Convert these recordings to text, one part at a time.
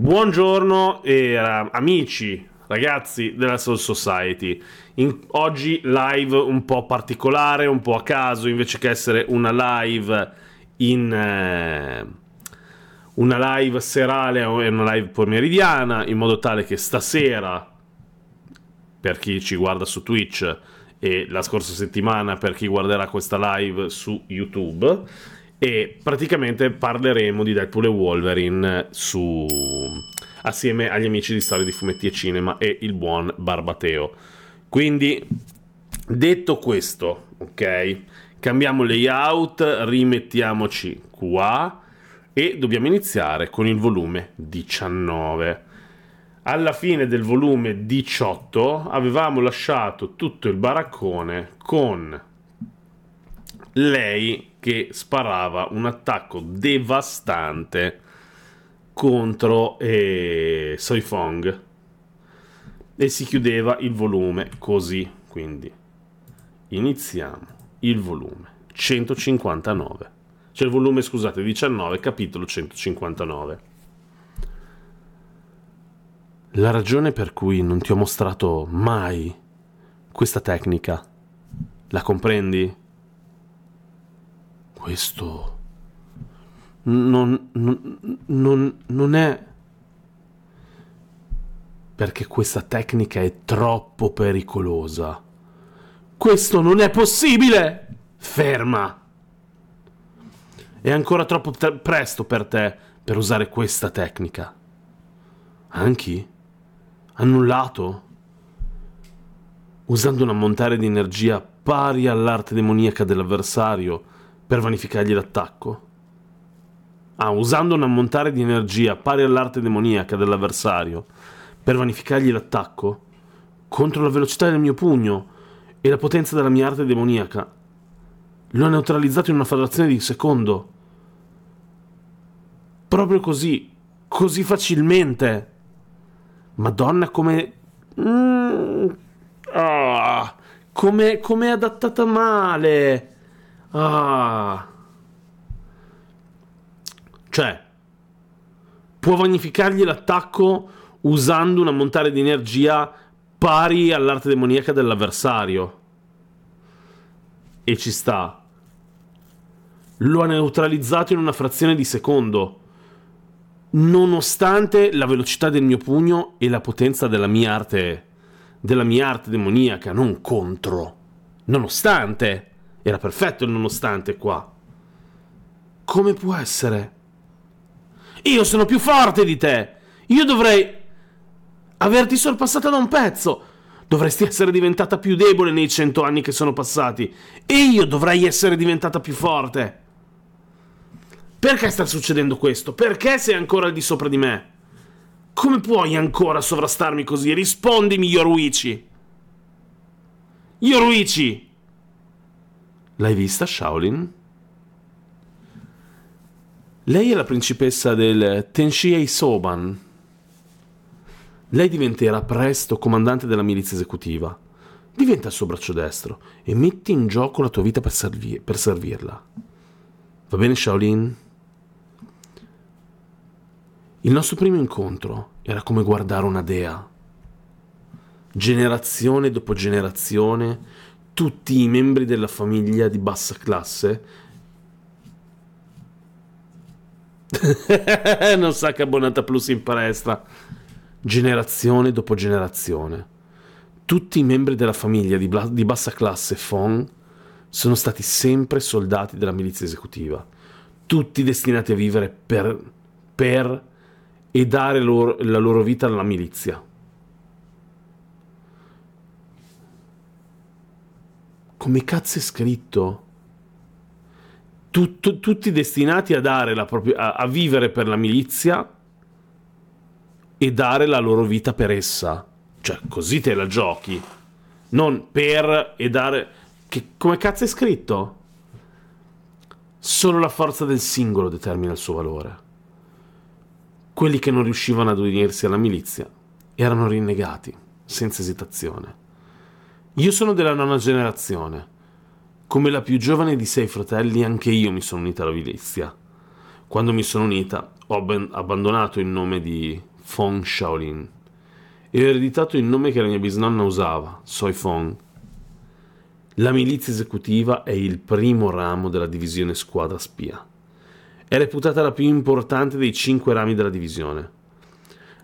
Buongiorno e, eh, amici, ragazzi della Soul Society. In, oggi live un po' particolare, un po' a caso, invece che essere una live in... Uh, una live serale e una live pomeridiana, in modo tale che stasera, per chi ci guarda su Twitch, e la scorsa settimana per chi guarderà questa live su YouTube, e praticamente parleremo di Deadpool e Wolverine su... assieme agli amici di storie di fumetti e cinema e il buon Barbateo. Quindi, detto questo, ok, cambiamo layout, rimettiamoci qua e dobbiamo iniziare con il volume 19. Alla fine del volume 18 avevamo lasciato tutto il baraccone con lei che sparava un attacco devastante contro eh, Soifong e si chiudeva il volume così quindi iniziamo il volume 159 cioè il volume scusate 19 capitolo 159 la ragione per cui non ti ho mostrato mai questa tecnica la comprendi? Questo... Non, non, non, non è... Perché questa tecnica è troppo pericolosa. Questo non è possibile! Ferma! È ancora troppo te- presto per te per usare questa tecnica. Anchi? Annullato? Usando una ammontare di energia pari all'arte demoniaca dell'avversario, per vanificargli l'attacco. Ah, usando un ammontare di energia pari all'arte demoniaca dell'avversario per vanificargli l'attacco contro la velocità del mio pugno e la potenza della mia arte demoniaca. L'ho neutralizzato in una frazione di secondo. Proprio così, così facilmente. Madonna, come. Mm. Ah, come è adattata male. Ah. Cioè, può vanificargli l'attacco usando una montare di energia pari all'arte demoniaca dell'avversario. E ci sta. Lo ha neutralizzato in una frazione di secondo. Nonostante la velocità del mio pugno e la potenza della mia arte della mia arte demoniaca, non contro. Nonostante era perfetto il nonostante qua. Come può essere? Io sono più forte di te. Io dovrei averti sorpassata da un pezzo. Dovresti essere diventata più debole nei cento anni che sono passati. E io dovrei essere diventata più forte. Perché sta succedendo questo? Perché sei ancora al di sopra di me? Come puoi ancora sovrastarmi così? Rispondimi, Yoruichi. Yoruichi, L'hai vista Shaolin? Lei è la principessa del Tenshie Soban. Lei diventerà presto comandante della milizia esecutiva. Diventa il suo braccio destro e metti in gioco la tua vita per, servi- per servirla. Va bene, Shaolin? Il nostro primo incontro era come guardare una dea. Generazione dopo generazione tutti i membri della famiglia di bassa classe. non sa che abbonata plus in palestra. Generazione dopo generazione. Tutti i membri della famiglia di, bla- di bassa classe Fon sono stati sempre soldati della milizia esecutiva. Tutti destinati a vivere per, per e dare loro, la loro vita alla milizia. come cazzo è scritto? Tutto, tutti destinati a, propria, a, a vivere per la milizia e dare la loro vita per essa. Cioè, così te la giochi. Non per e dare... Che, come cazzo è scritto? Solo la forza del singolo determina il suo valore. Quelli che non riuscivano ad unirsi alla milizia erano rinnegati, senza esitazione. Io sono della nona generazione. Come la più giovane di sei fratelli, anche io mi sono unita alla milizia. Quando mi sono unita, ho abbandonato il nome di Fong Shaolin e ho ereditato il nome che la mia bisnonna usava, Soi Fong. La milizia esecutiva è il primo ramo della divisione squadra spia. È reputata la più importante dei cinque rami della divisione.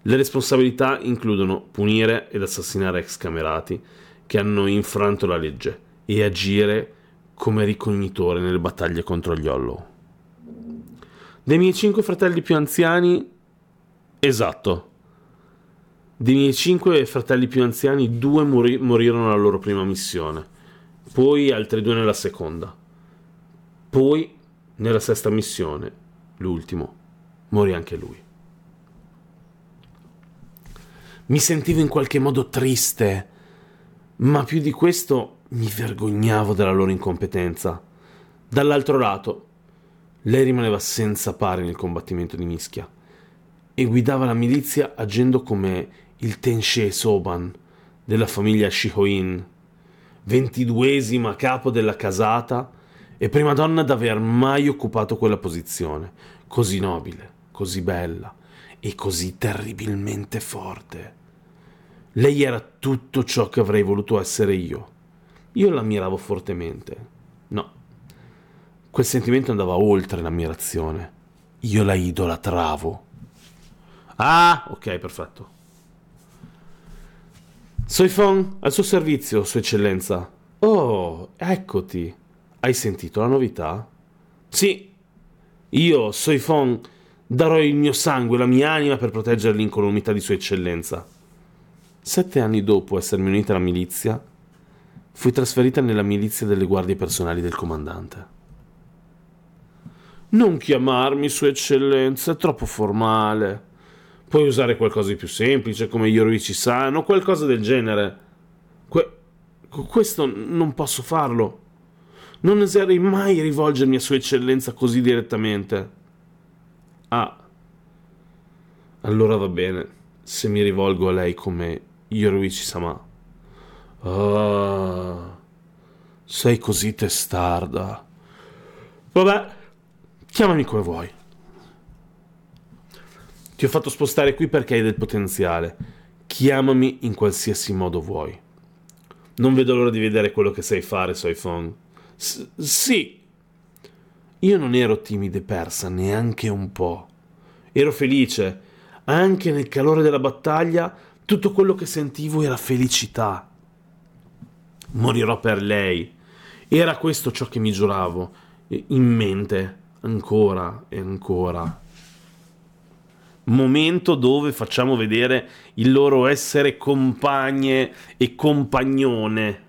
Le responsabilità includono punire ed assassinare ex camerati, che hanno infranto la legge e agire come ricognitore nelle battaglie contro gli Hollow. Dei miei cinque fratelli più anziani, esatto. Dei miei cinque fratelli più anziani, due mori- morirono alla loro prima missione, poi altri due nella seconda, poi nella sesta missione, l'ultimo, morì anche lui. Mi sentivo in qualche modo triste ma più di questo mi vergognavo della loro incompetenza. Dall'altro lato, lei rimaneva senza pari nel combattimento di mischia e guidava la milizia agendo come il Tenshe Soban della famiglia Shihoin, ventiduesima capo della casata e prima donna ad aver mai occupato quella posizione, così nobile, così bella e così terribilmente forte. Lei era tutto ciò che avrei voluto essere io. Io l'ammiravo fortemente. No, quel sentimento andava oltre l'ammirazione. Io la idolatravo. Ah, ok, perfetto. Soifon, al suo servizio, Sua Eccellenza. Oh, eccoti. Hai sentito la novità? Sì. Io, Soifon, darò il mio sangue, la mia anima per proteggere l'incolumità di Sua Eccellenza. Sette anni dopo essermi unita alla milizia, fui trasferita nella milizia delle guardie personali del comandante. Non chiamarmi Sua Eccellenza, è troppo formale. Puoi usare qualcosa di più semplice, come Yoroichi San o qualcosa del genere. Que- questo non posso farlo. Non oserei mai rivolgermi a Sua Eccellenza così direttamente. Ah. Allora va bene, se mi rivolgo a lei come Hiroichi Sama. Oh, ah, sei così testarda. Vabbè, chiamami come vuoi. Ti ho fatto spostare qui perché hai del potenziale. Chiamami in qualsiasi modo vuoi. Non vedo l'ora di vedere quello che sai fare su iPhone. sì. Io non ero timide persa neanche un po'. Ero felice. Anche nel calore della battaglia tutto quello che sentivo era felicità. Morirò per lei. Era questo ciò che mi giuravo, in mente, ancora e ancora. Momento dove facciamo vedere il loro essere compagne e compagnone.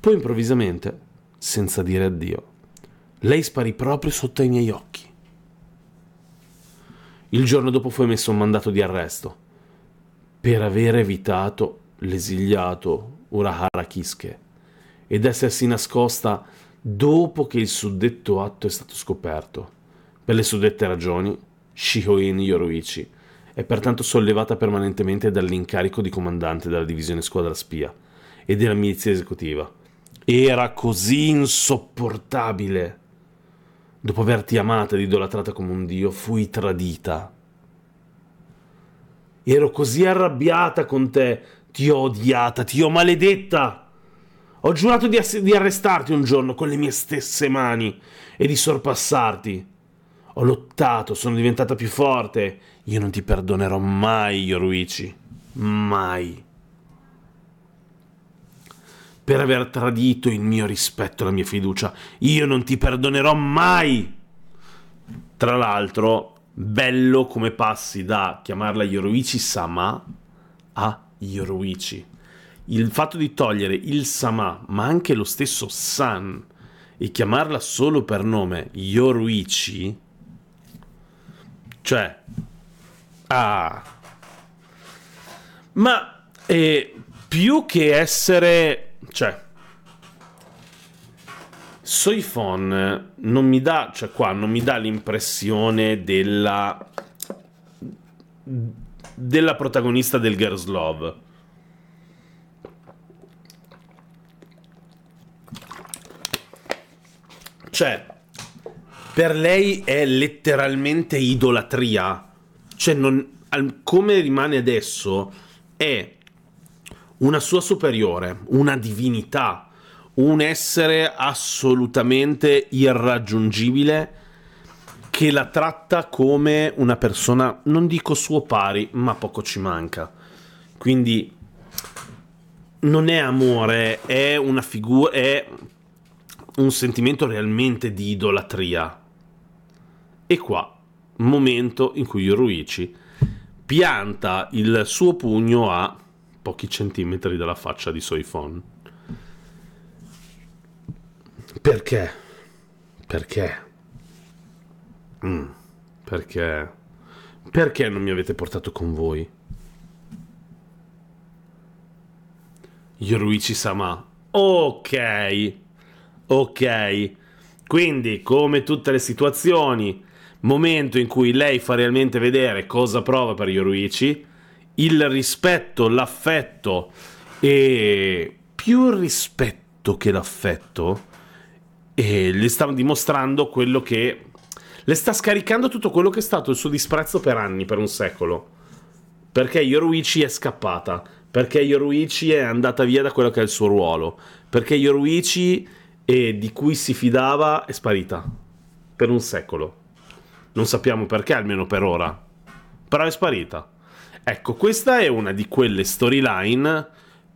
Poi improvvisamente, senza dire addio, lei sparì proprio sotto i miei occhi. Il giorno dopo fu emesso un mandato di arresto per aver evitato l'esiliato Urahara Kiske ed essersi nascosta dopo che il suddetto atto è stato scoperto. Per le suddette ragioni, Shihoin Yoruichi è pertanto sollevata permanentemente dall'incarico di comandante della divisione squadra spia e della milizia esecutiva. Era così insopportabile dopo averti amata ed idolatrata come un dio, fui tradita. Ero così arrabbiata con te, ti ho odiata, ti ho maledetta. Ho giurato di, ass- di arrestarti un giorno con le mie stesse mani e di sorpassarti. Ho lottato, sono diventata più forte. Io non ti perdonerò mai, Yoruichi. Mai per aver tradito il mio rispetto e la mia fiducia. Io non ti perdonerò mai. Tra l'altro, bello come passi da chiamarla Yoruichi Sama a Yoruichi. Il fatto di togliere il Sama, ma anche lo stesso San, e chiamarla solo per nome Yoruichi, cioè... Ah! Ma eh, più che essere cioè, Soifon non mi dà, cioè qua non mi dà l'impressione della della protagonista del Girls Love. Cioè, per lei è letteralmente idolatria. Cioè, non, al, come rimane adesso è una sua superiore, una divinità, un essere assolutamente irraggiungibile che la tratta come una persona, non dico suo pari, ma poco ci manca. Quindi non è amore, è una figura, è un sentimento realmente di idolatria. E qua, momento in cui Ruichi pianta il suo pugno a pochi centimetri dalla faccia di Soifon. Perché? Perché? Mm, perché? Perché non mi avete portato con voi? Yoruichi Sama. Ok. Ok. Quindi, come tutte le situazioni, momento in cui lei fa realmente vedere cosa prova per Yoruichi, il rispetto, l'affetto e più rispetto che l'affetto e le sta dimostrando quello che le sta scaricando tutto quello che è stato il suo disprezzo per anni, per un secolo. Perché Yoruichi è scappata, perché Yoruichi è andata via da quello che è il suo ruolo, perché Yoruichi eh, di cui si fidava è sparita per un secolo. Non sappiamo perché, almeno per ora. Però è sparita. Ecco, questa è una di quelle storyline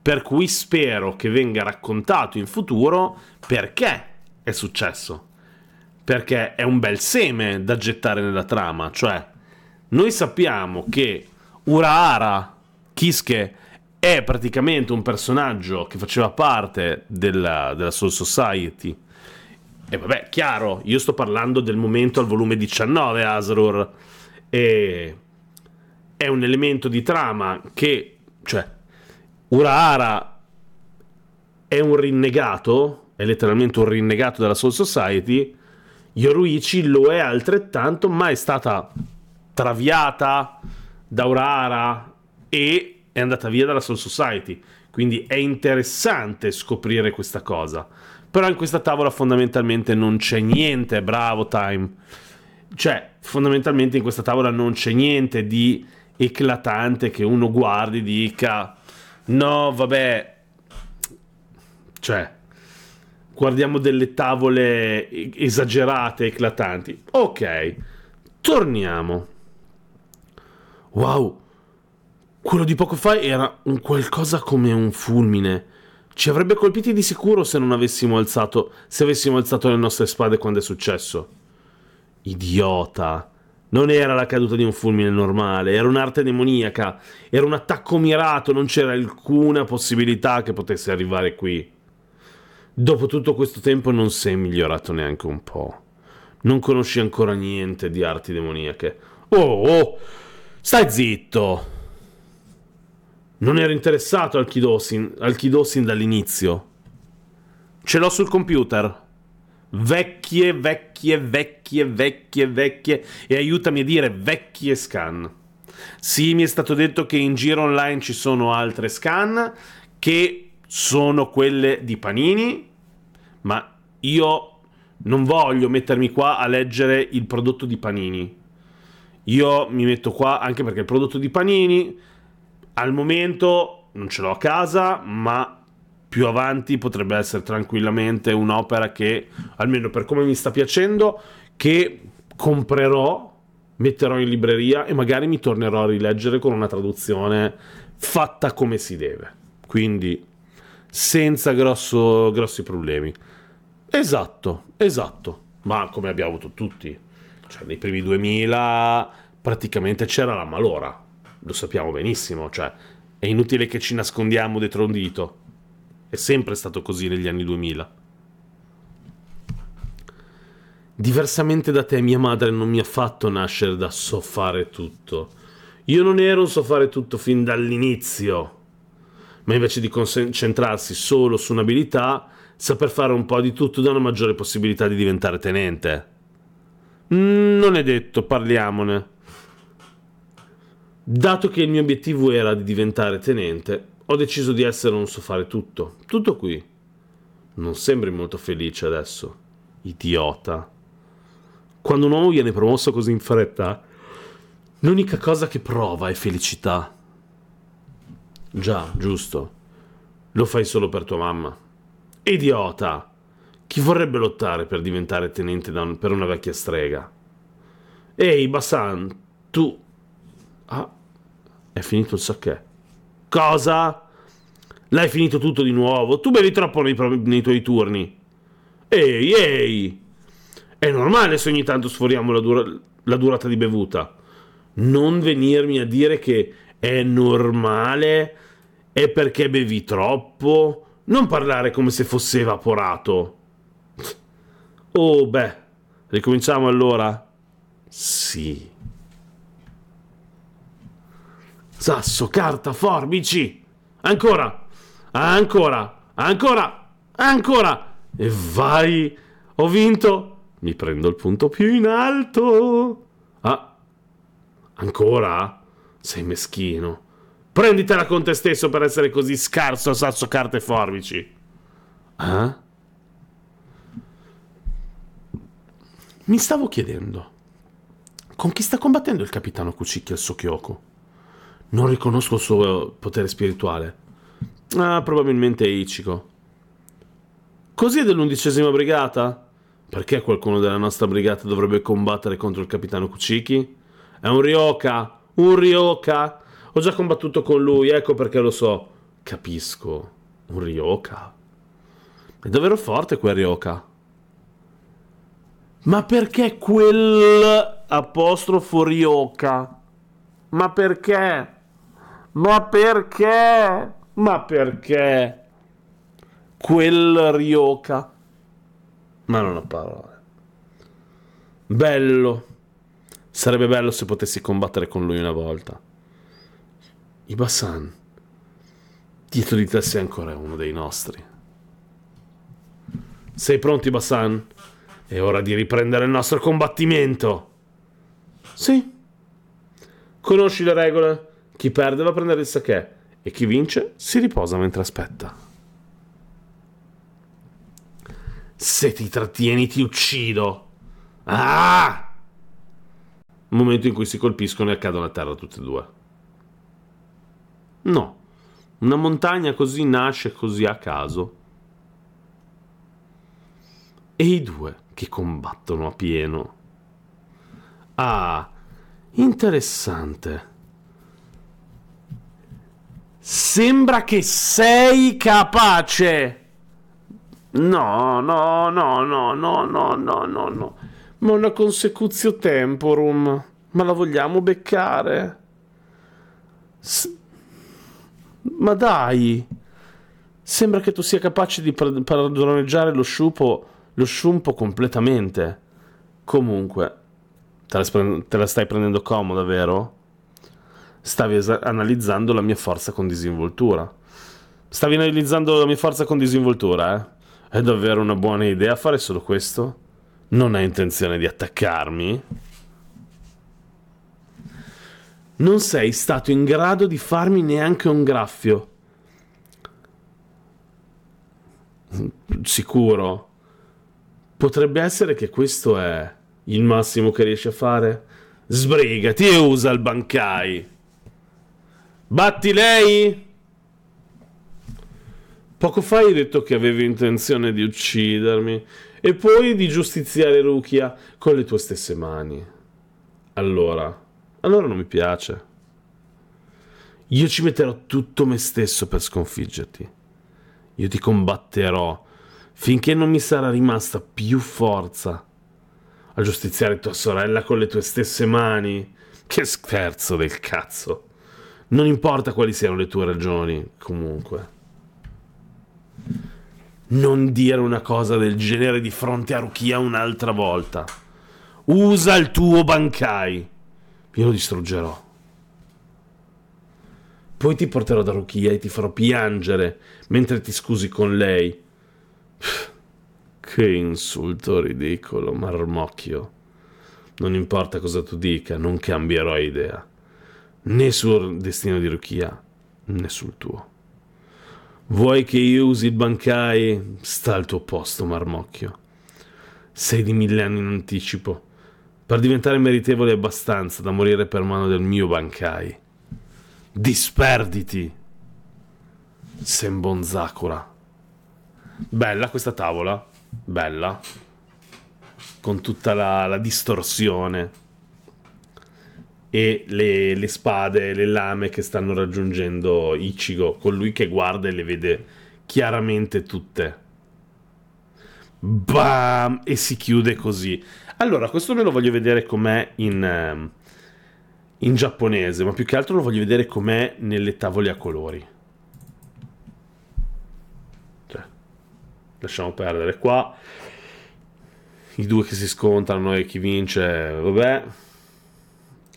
per cui spero che venga raccontato in futuro perché è successo. Perché è un bel seme da gettare nella trama. Cioè, noi sappiamo che Urahara Kiske è praticamente un personaggio che faceva parte della, della Soul Society. E vabbè, chiaro, io sto parlando del momento al volume 19, Asrur. E è un elemento di trama che, cioè, Urahara è un rinnegato, è letteralmente un rinnegato della Soul Society, Yoruichi lo è altrettanto, ma è stata traviata da Urahara e è andata via dalla Soul Society. Quindi è interessante scoprire questa cosa. Però in questa tavola fondamentalmente non c'è niente, bravo Time. Cioè, fondamentalmente in questa tavola non c'è niente di eclatante che uno guardi e dica no, vabbè, cioè, guardiamo delle tavole esagerate, eclatanti. Ok, torniamo. Wow, quello di poco fa era un qualcosa come un fulmine. Ci avrebbe colpiti di sicuro se non avessimo alzato, se avessimo alzato le nostre spade quando è successo. Idiota. Non era la caduta di un fulmine normale, era un'arte demoniaca, era un attacco mirato, non c'era alcuna possibilità che potesse arrivare qui. Dopo tutto questo tempo non sei migliorato neanche un po'. Non conosci ancora niente di arti demoniache. Oh, oh, stai zitto! Non ero interessato al Kidosin, al Kidosin dall'inizio. Ce l'ho sul computer vecchie, vecchie, vecchie, vecchie, vecchie e aiutami a dire vecchie scan. Sì, mi è stato detto che in giro online ci sono altre scan che sono quelle di Panini, ma io non voglio mettermi qua a leggere il prodotto di Panini. Io mi metto qua anche perché il prodotto di Panini al momento non ce l'ho a casa, ma più avanti potrebbe essere tranquillamente un'opera che, almeno per come mi sta piacendo, che comprerò, metterò in libreria e magari mi tornerò a rileggere con una traduzione fatta come si deve. Quindi senza grosso, grossi problemi. Esatto, esatto. Ma come abbiamo avuto tutti. Cioè, nei primi 2000 praticamente c'era la malora. Lo sappiamo benissimo. Cioè, è inutile che ci nascondiamo dietro un dito è sempre stato così negli anni 2000. Diversamente da te, mia madre non mi ha fatto nascere da so fare tutto. Io non ero un so fare tutto fin dall'inizio, ma invece di concentrarsi solo su un'abilità, saper fare un po' di tutto dà una maggiore possibilità di diventare tenente. Mm, non è detto, parliamone. Dato che il mio obiettivo era di diventare tenente, ho deciso di essere un so fare tutto. Tutto qui. Non sembri molto felice adesso. Idiota. Quando un uomo viene promosso così in fretta, l'unica cosa che prova è felicità. Già, giusto. Lo fai solo per tua mamma. Idiota! Chi vorrebbe lottare per diventare tenente un, per una vecchia strega? Ehi, Bassan, tu... Ah, è finito il sacchetto. Cosa? L'hai finito tutto di nuovo? Tu bevi troppo nei, pro- nei tuoi turni. Ehi, ehi. È normale se ogni tanto sforiamo la, dura- la durata di bevuta. Non venirmi a dire che è normale è perché bevi troppo. Non parlare come se fosse evaporato. Oh, beh. Ricominciamo allora? Sì. Sasso, carta, forbici. Ancora. Ancora. Ancora. Ancora. E vai. Ho vinto. Mi prendo il punto più in alto. Ah. Ancora? Sei meschino. Prenditela con te stesso per essere così scarso a sasso, carta e forbici. Ah? Mi stavo chiedendo con chi sta combattendo il capitano Kuchiki al Sokyoko? Non riconosco il suo potere spirituale. Ah, probabilmente è Ichigo. Così è dell'undicesima brigata? Perché qualcuno della nostra brigata dovrebbe combattere contro il capitano Kuchiki? È un Ryoka! Un Ryoka! Ho già combattuto con lui, ecco perché lo so. Capisco. Un Ryoka. È davvero forte quel Ryoka. Ma perché quel apostrofo Ryoka? Ma perché? Ma perché? Ma perché? Quel Ryoka. Ma non ho parole. Bello. Sarebbe bello se potessi combattere con lui una volta. Ibasan. Dietro di te sei ancora uno dei nostri. Sei pronti, Ibasan? È ora di riprendere il nostro combattimento. Sì. Conosci le regole? Chi perde va a prendere il sake e chi vince si riposa mentre aspetta. Se ti trattieni ti uccido. Ah! Momento in cui si colpiscono e accadono a terra tutti e due. No, una montagna così nasce così a caso. E i due che combattono a pieno. Ah, Interessante. Sembra che sei capace. No, no, no, no, no, no, no, no, no. Ma una consecuzio temporum. Ma la vogliamo beccare? S- ma dai. Sembra che tu sia capace di padroneggiare lo sciupo, lo sciumpo completamente. Comunque, te la, te la stai prendendo comoda, vero? Stavi es- analizzando la mia forza con disinvoltura. Stavi analizzando la mia forza con disinvoltura, eh? È davvero una buona idea fare solo questo? Non hai intenzione di attaccarmi? Non sei stato in grado di farmi neanche un graffio. Sicuro. Potrebbe essere che questo è il massimo che riesci a fare? Sbrigati e usa il bancai. Batti lei? Poco fa hai detto che avevi intenzione di uccidermi e poi di giustiziare Rukia con le tue stesse mani. Allora, allora non mi piace. Io ci metterò tutto me stesso per sconfiggerti. Io ti combatterò finché non mi sarà rimasta più forza a giustiziare tua sorella con le tue stesse mani. Che scherzo del cazzo. Non importa quali siano le tue ragioni, comunque. Non dire una cosa del genere di fronte a Rukia un'altra volta. Usa il tuo bancai. Io lo distruggerò. Poi ti porterò da Rukia e ti farò piangere mentre ti scusi con lei. Pff. Che insulto ridicolo, marmocchio. Non importa cosa tu dica, non cambierò idea. Né sul destino di Rukia, né sul tuo. Vuoi che io usi il bancai? Sta al tuo posto, marmocchio. Sei di mille anni in anticipo, per diventare meritevole abbastanza da morire per mano del mio bancai. Disperditi! Sembon Sakura. Bella questa tavola bella, con tutta la, la distorsione e le, le, spade, le lame che stanno raggiungendo Ichigo, colui che guarda e le vede chiaramente tutte. Bam! E si chiude così. Allora, questo me lo voglio vedere com'è in, ehm, in giapponese, ma più che altro lo voglio vedere com'è nelle tavole a colori. lasciamo perdere qua. I due che si scontrano e chi vince, vabbè.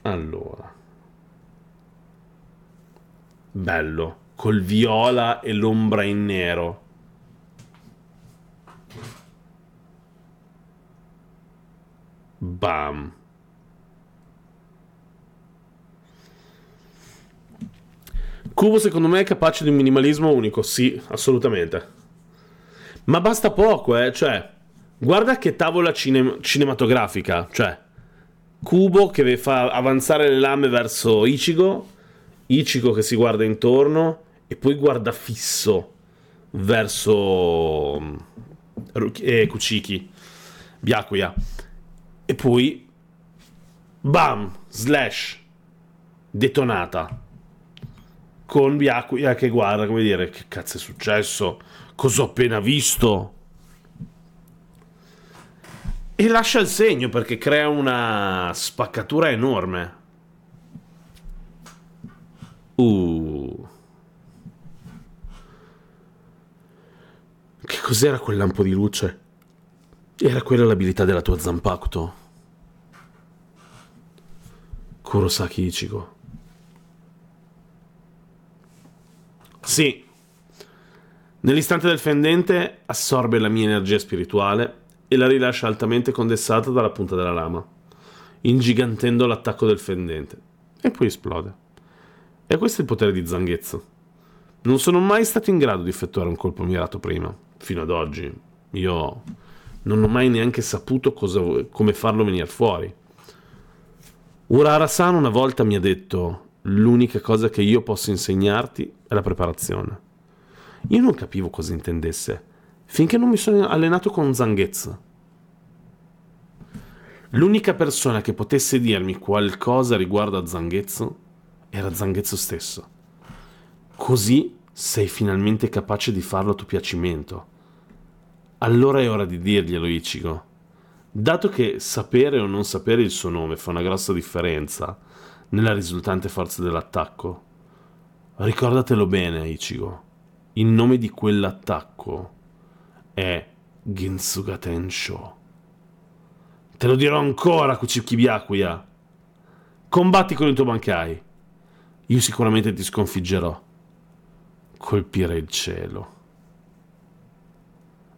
Allora. Bello, col viola e l'ombra in nero. Bam. Cubo secondo me è capace di un minimalismo unico, sì, assolutamente. Ma basta poco, eh, cioè, guarda che tavola cine- cinematografica, cioè, Kubo che fa avanzare le lame verso Ichigo, Ichigo che si guarda intorno e poi guarda fisso verso mm, eh, Kuchiki, Byakuya. E poi, bam, slash, detonata. Con Byakuya che guarda, come dire, che cazzo è successo? cosa ho appena visto? E lascia il segno perché crea una spaccatura enorme. Uh. Che cos'era quel lampo di luce? Era quella l'abilità della tua Zampacto. Kurosaki Ichigo. Sì, Nell'istante del fendente assorbe la mia energia spirituale e la rilascia altamente condensata dalla punta della lama, ingigantendo l'attacco del fendente, e poi esplode. E questo è il potere di Zanghezzo. Non sono mai stato in grado di effettuare un colpo mirato prima, fino ad oggi. Io non ho mai neanche saputo cosa, come farlo venire fuori. urara una volta mi ha detto: L'unica cosa che io posso insegnarti è la preparazione. Io non capivo cosa intendesse, finché non mi sono allenato con Zanghezz. L'unica persona che potesse dirmi qualcosa riguardo a Zanghezz era Zanghezz stesso. Così sei finalmente capace di farlo a tuo piacimento. Allora è ora di dirglielo, Ichigo. Dato che sapere o non sapere il suo nome fa una grossa differenza nella risultante forza dell'attacco, ricordatelo bene, Ichigo. Il nome di quell'attacco è Gensuga Tensho. Te lo dirò ancora, Kuchiki Byakuya. Combatti con il tuo Bankai. Io sicuramente ti sconfiggerò. Colpire il cielo.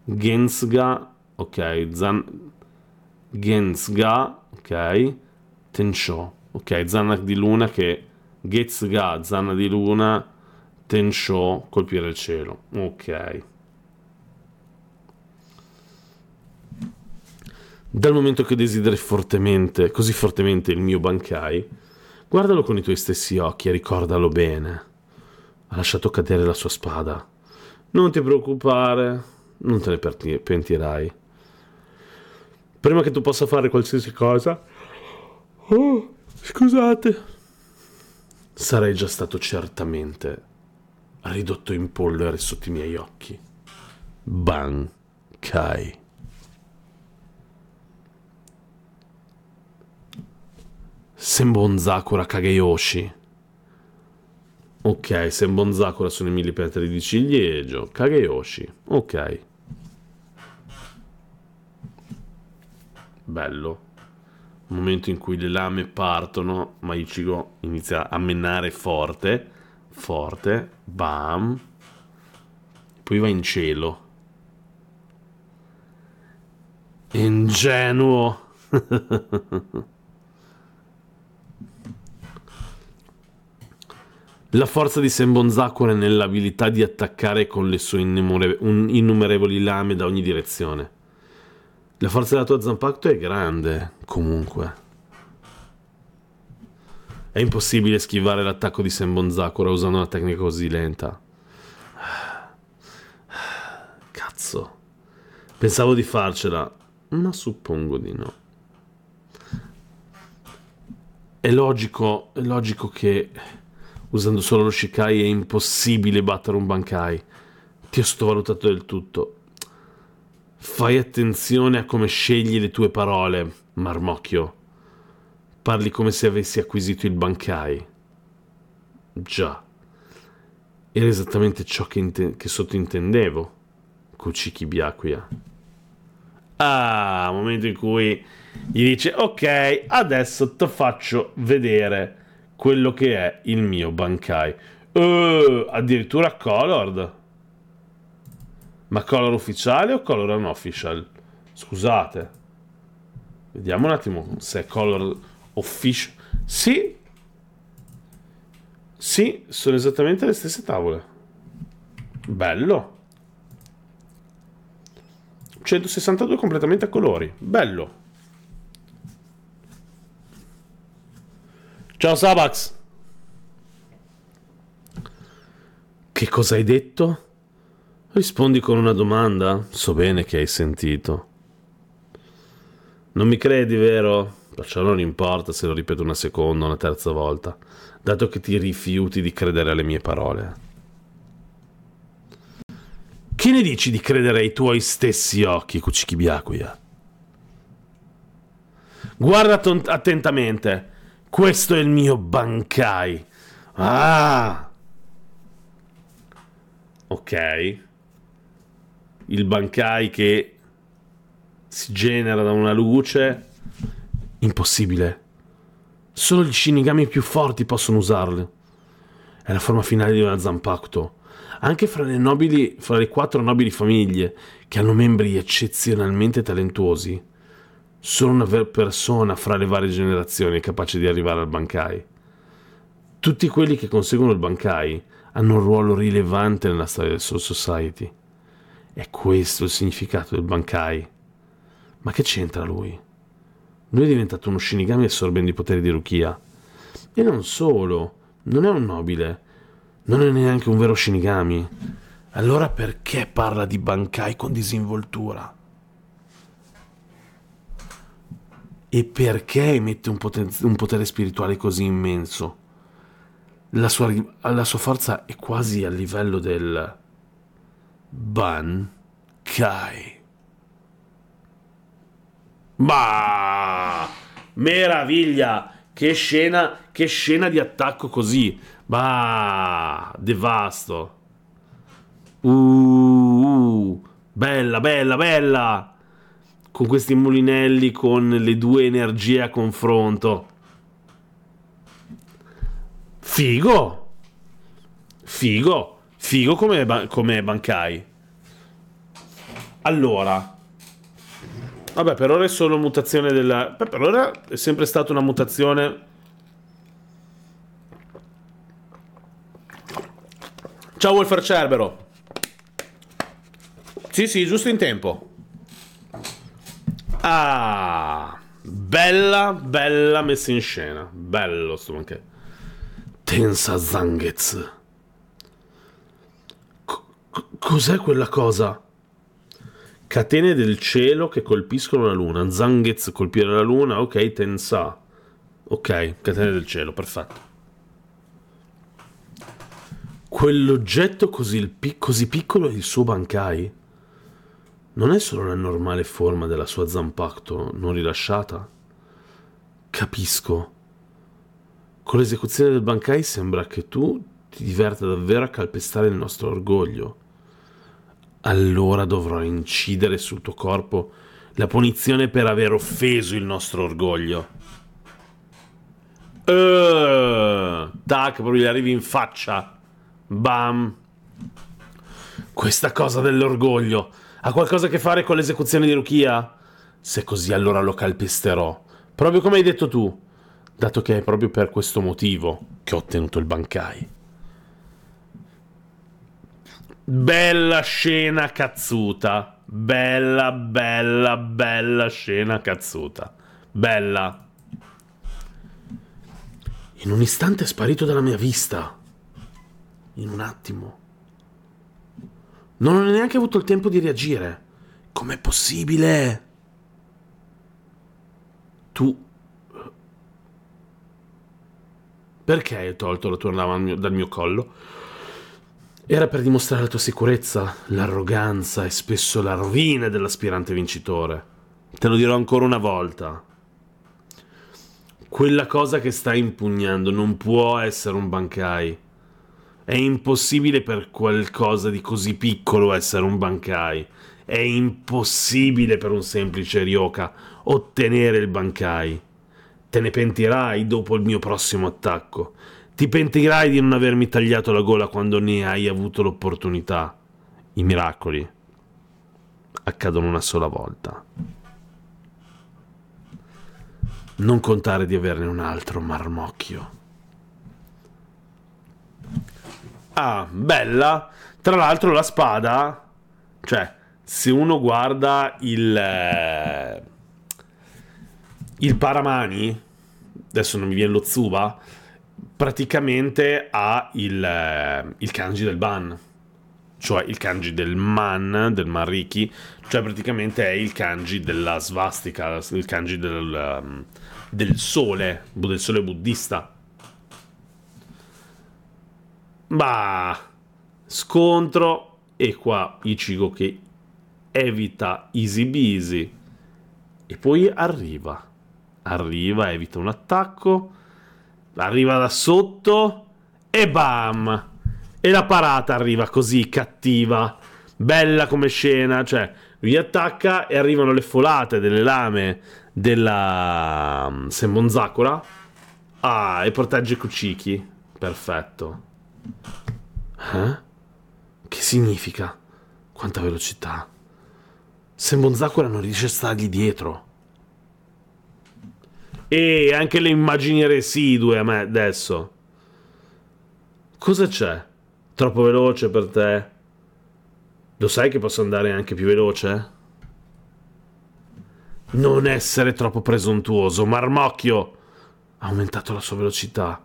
Gensuga, ok, Zan... Gensuga, ok, Tensho, ok, Zannak di Luna che... Getsuga, Zanna di Luna Tensho colpire il cielo. Ok. Dal momento che desideri fortemente, così fortemente il mio Bankai, guardalo con i tuoi stessi occhi e ricordalo bene. Ha lasciato cadere la sua spada. Non ti preoccupare, non te ne pentirai. Prima che tu possa fare qualsiasi cosa... Oh, scusate. Sarei già stato certamente ridotto in polvere sotto i miei occhi. Bankai. Senbon Zakura Kageyoshi. Ok, Senbon Zakura sono i millipetali di ciliegio. Kageyoshi. Ok. Bello. Momento in cui le lame partono, ma Ichigo inizia a menare forte, forte, Bam. Poi va in cielo. Ingenuo. La forza di Sembonzacqua è nell'abilità di attaccare con le sue innumerevoli lame da ogni direzione. La forza della tua Zampacto è grande, comunque. È impossibile schivare l'attacco di Senbon Zakura usando una tecnica così lenta. Cazzo. Pensavo di farcela, ma suppongo di no. È logico, è logico che usando solo lo Shikai è impossibile battere un Bankai. Ti ho sottovalutato del tutto. Fai attenzione a come scegli le tue parole, marmocchio. Parli come se avessi acquisito il bankai. Già. Era esattamente ciò che, inte- che sottintendevo. Kuchiki Byakuya. Ah, momento in cui gli dice: Ok, adesso ti faccio vedere quello che è il mio bankai. Uh, addirittura colored. Ma color ufficiale o color unofficial? Scusate. Vediamo un attimo se è color Officio. Sì. Sì, sono esattamente le stesse tavole. Bello. 162 completamente a colori. Bello. Ciao Sabax. Che cosa hai detto? Rispondi con una domanda. So bene che hai sentito. Non mi credi, vero? perciò non importa se lo ripeto una seconda o una terza volta, dato che ti rifiuti di credere alle mie parole. Che ne dici di credere ai tuoi stessi occhi, Kuchikibiakuya? Guarda ton- attentamente. Questo è il mio Bankai. Ah! Ok. Il Bankai che si genera da una luce Impossibile. Solo gli Shinigami più forti possono usarle. È la forma finale di una Zanpakuto. Anche fra le, nobili, fra le quattro nobili famiglie, che hanno membri eccezionalmente talentuosi, solo una vera persona fra le varie generazioni è capace di arrivare al Bankai. Tutti quelli che conseguono il Bankai hanno un ruolo rilevante nella storia del Soul Society. È questo il significato del Bankai. Ma che c'entra lui? Lui è diventato uno Shinigami assorbendo i poteri di Rukia. E non solo, non è un nobile, non è neanche un vero Shinigami. Allora perché parla di Bankai con disinvoltura? E perché emette un, poten- un potere spirituale così immenso? La sua, la sua forza è quasi a livello del Bankai. Bah! Meraviglia! Che scena, che scena di attacco così. Bah! Devasto. Uh, uh, bella, bella, bella. Con questi mulinelli con le due energie a confronto. Figo. Figo. Figo come, come Bankai. Allora, Vabbè, per ora è solo mutazione della... Beh, per ora è sempre stata una mutazione... Ciao Wolfer Cerbero. Sì, sì, giusto in tempo. Ah, bella, bella messa in scena. Bello sto anche. Tensa Zanghezz. C- cos'è quella cosa? Catene del cielo che colpiscono la luna. Zanghezz colpire la luna, ok, tensa. Ok, catene del cielo, perfetto. Quell'oggetto così, pi- così piccolo è il suo bancai? Non è solo la normale forma della sua zampacto non rilasciata? Capisco. Con l'esecuzione del bancai sembra che tu ti diverta davvero a calpestare il nostro orgoglio allora dovrò incidere sul tuo corpo la punizione per aver offeso il nostro orgoglio. Uh, tac, proprio gli arrivi in faccia. Bam. Questa cosa dell'orgoglio ha qualcosa a che fare con l'esecuzione di Rukia? Se così allora lo calpesterò. Proprio come hai detto tu, dato che è proprio per questo motivo che ho ottenuto il bancai. Bella scena cazzuta. Bella, bella, bella scena cazzuta. Bella. In un istante è sparito dalla mia vista. In un attimo. Non ho neanche avuto il tempo di reagire. Com'è possibile? Tu... Eh, perché hai tolto la tua lama dal mio collo? Era per dimostrare la tua sicurezza, l'arroganza e spesso la rovina dell'aspirante vincitore. Te lo dirò ancora una volta. Quella cosa che stai impugnando non può essere un bancai. È impossibile per qualcosa di così piccolo essere un bancai. È impossibile per un semplice ryoka ottenere il bancai. Te ne pentirai dopo il mio prossimo attacco ti pentirai di non avermi tagliato la gola quando ne hai avuto l'opportunità. I miracoli accadono una sola volta. Non contare di averne un altro marmocchio. Ah, bella. Tra l'altro la spada, cioè, se uno guarda il eh, il paramani, adesso non mi viene lo Zuba, praticamente ha il, eh, il kanji del ban, cioè il kanji del man, del mariki, cioè praticamente è il kanji della svastica, il kanji del, ehm, del sole, del sole buddista. Bah, scontro e qua Ichigo che evita Easy Busy e poi arriva, arriva, evita un attacco arriva da sotto e bam! E la parata arriva così, cattiva, bella come scena, cioè attacca e arrivano le folate delle lame della mm, Sembonzacora. Ah, e protegge Kuchiki. Perfetto. Eh? Che significa? Quanta velocità. Sembonzacora non riesce a stargli dietro. E anche le immagini residue a me adesso. Cosa c'è? Troppo veloce per te? Lo sai che posso andare anche più veloce? Non essere troppo presuntuoso, Marmocchio! Ha aumentato la sua velocità.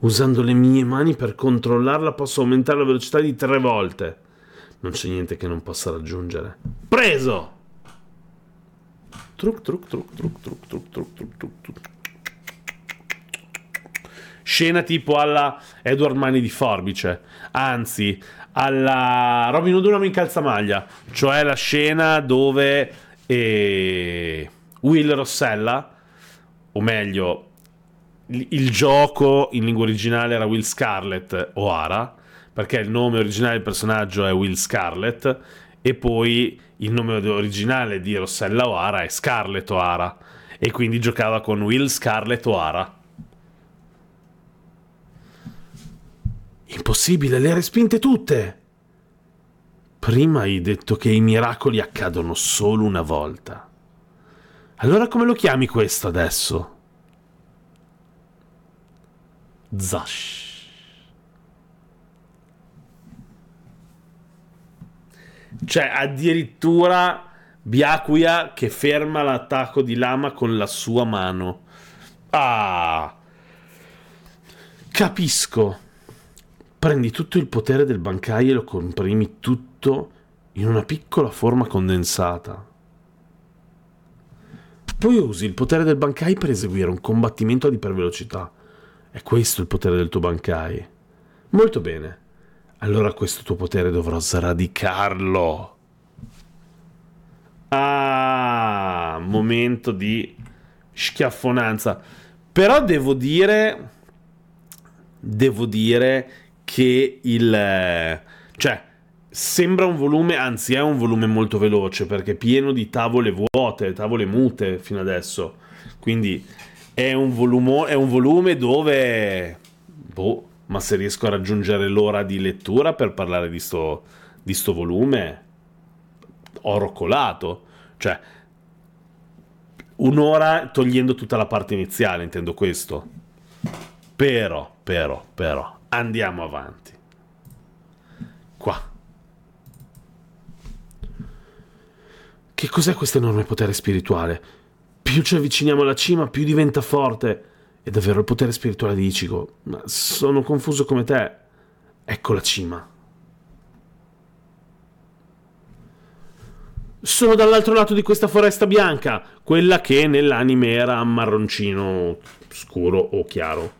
Usando le mie mani per controllarla posso aumentare la velocità di tre volte. Non c'è niente che non possa raggiungere. Preso! Truc, truc, truc, truc, truc, truc, truc, truc, truc, truc. Scena tipo alla Edward Mani di Forbice, anzi alla Robin Hood uomo in calzamaglia, cioè la scena dove eh, Will Rossella, o meglio, il, il gioco in lingua originale era Will Scarlet O'Hara, perché il nome originale del personaggio è Will Scarlet e poi il nome originale di Rossella O'Hara è Scarlett O'Hara e quindi giocava con Will Scarlett O'Hara. Impossibile, le ha respinte tutte. Prima hai detto che i miracoli accadono solo una volta. Allora come lo chiami questo adesso? Zash. Cioè, addirittura Biaquia che ferma l'attacco di Lama con la sua mano. Ah! Capisco. Prendi tutto il potere del bancai e lo comprimi tutto in una piccola forma condensata. Poi usi il potere del bancai per eseguire un combattimento ad ipervelocità. È questo il potere del tuo bancai. Molto bene allora questo tuo potere dovrò sradicarlo. Ah, momento di schiaffonanza. Però devo dire, devo dire che il... cioè, sembra un volume, anzi è un volume molto veloce perché è pieno di tavole vuote, tavole mute fino adesso. Quindi è un, volumo, è un volume dove... Boh, ma se riesco a raggiungere l'ora di lettura per parlare di sto, di sto volume, oro colato. Cioè, un'ora togliendo tutta la parte iniziale, intendo questo. Però, però, però, andiamo avanti. Qua. Che cos'è questo enorme potere spirituale? Più ci avviciniamo alla cima, più diventa forte. È davvero il potere spirituale di Ichigo. Ma sono confuso come te. Ecco la cima. Sono dall'altro lato di questa foresta bianca, quella che nell'anime era marroncino scuro o chiaro.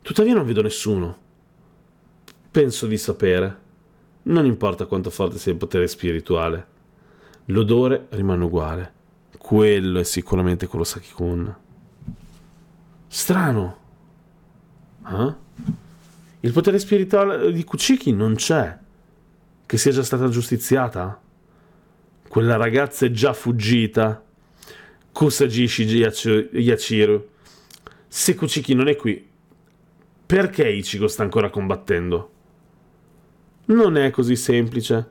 Tuttavia non vedo nessuno. Penso di sapere. Non importa quanto forte sia il potere spirituale. L'odore rimane uguale. Quello è sicuramente Kurosaki-kun. Strano. Eh? Il potere spirituale di Kuchiki non c'è. Che sia già stata giustiziata? Quella ragazza è già fuggita. Kusagishi Yachiru. Se Kuchiki non è qui, perché Ichigo sta ancora combattendo? Non è così semplice.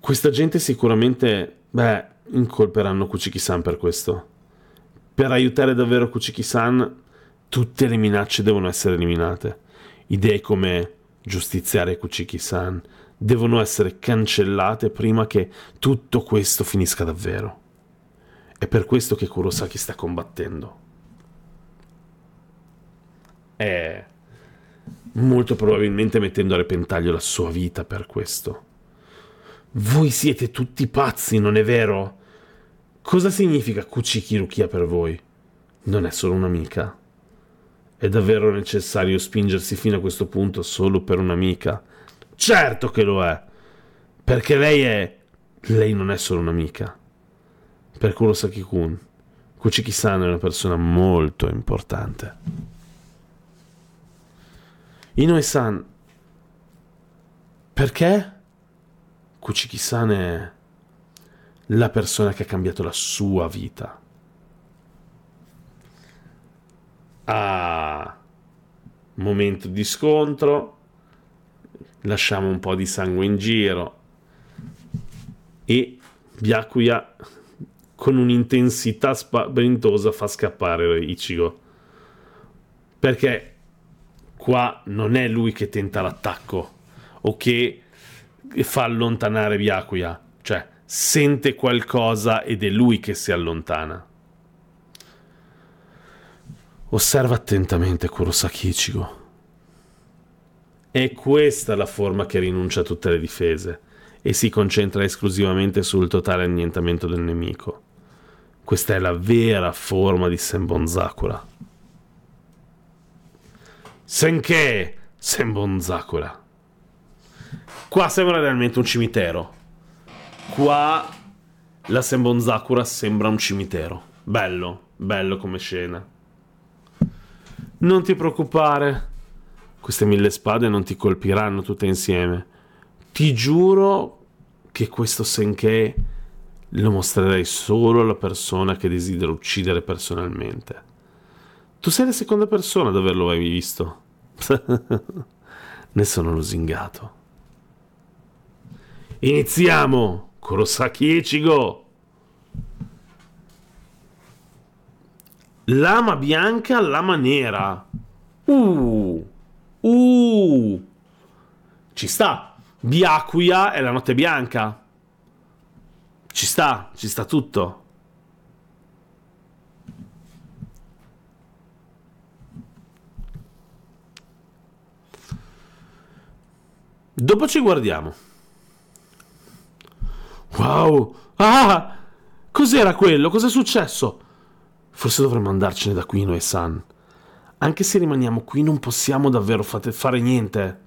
Questa gente sicuramente, beh, incolperanno Kuchiki-san per questo per aiutare davvero Kuchiki-san, tutte le minacce devono essere eliminate. Idee come giustiziare Kuchiki-san devono essere cancellate prima che tutto questo finisca davvero. È per questo che Kurosaki sta combattendo. E molto probabilmente mettendo a repentaglio la sua vita per questo. Voi siete tutti pazzi, non è vero? Cosa significa Kuchikirukia per voi? Non è solo un'amica. È davvero necessario spingersi fino a questo punto solo per un'amica? Certo che lo è! Perché lei è... Lei non è solo un'amica. Per Kurosaki-kun, Kuchiki-san è una persona molto importante. Inoue-san, perché? Kuchiki-san è la persona che ha cambiato la sua vita. Ah, momento di scontro, lasciamo un po' di sangue in giro e Byakuya con un'intensità spaventosa fa scappare Ichigo. Perché qua non è lui che tenta l'attacco o che fa allontanare Byakuya, cioè sente qualcosa ed è lui che si allontana. Osserva attentamente Kurosaki Ichigo. È questa la forma che rinuncia a tutte le difese e si concentra esclusivamente sul totale annientamento del nemico. Questa è la vera forma di Senbonzakura. Senke Senbonzakura. Qua sembra realmente un cimitero Qua la Sembon sembra un cimitero. Bello, bello come scena. Non ti preoccupare. Queste mille spade non ti colpiranno tutte insieme. Ti giuro che questo Senke lo mostrerei solo alla persona che desidero uccidere personalmente. Tu sei la seconda persona ad averlo mai visto. ne sono lusingato. Iniziamo! Lama bianca, lama nera. Uh, uh, ci sta. Biacuia è la notte bianca. Ci sta, ci sta tutto. Dopo ci guardiamo. Wow! Ah! Cos'era quello? Cos'è successo? Forse dovremmo andarcene da qui noi, San. Anche se rimaniamo qui non possiamo davvero fate- fare niente.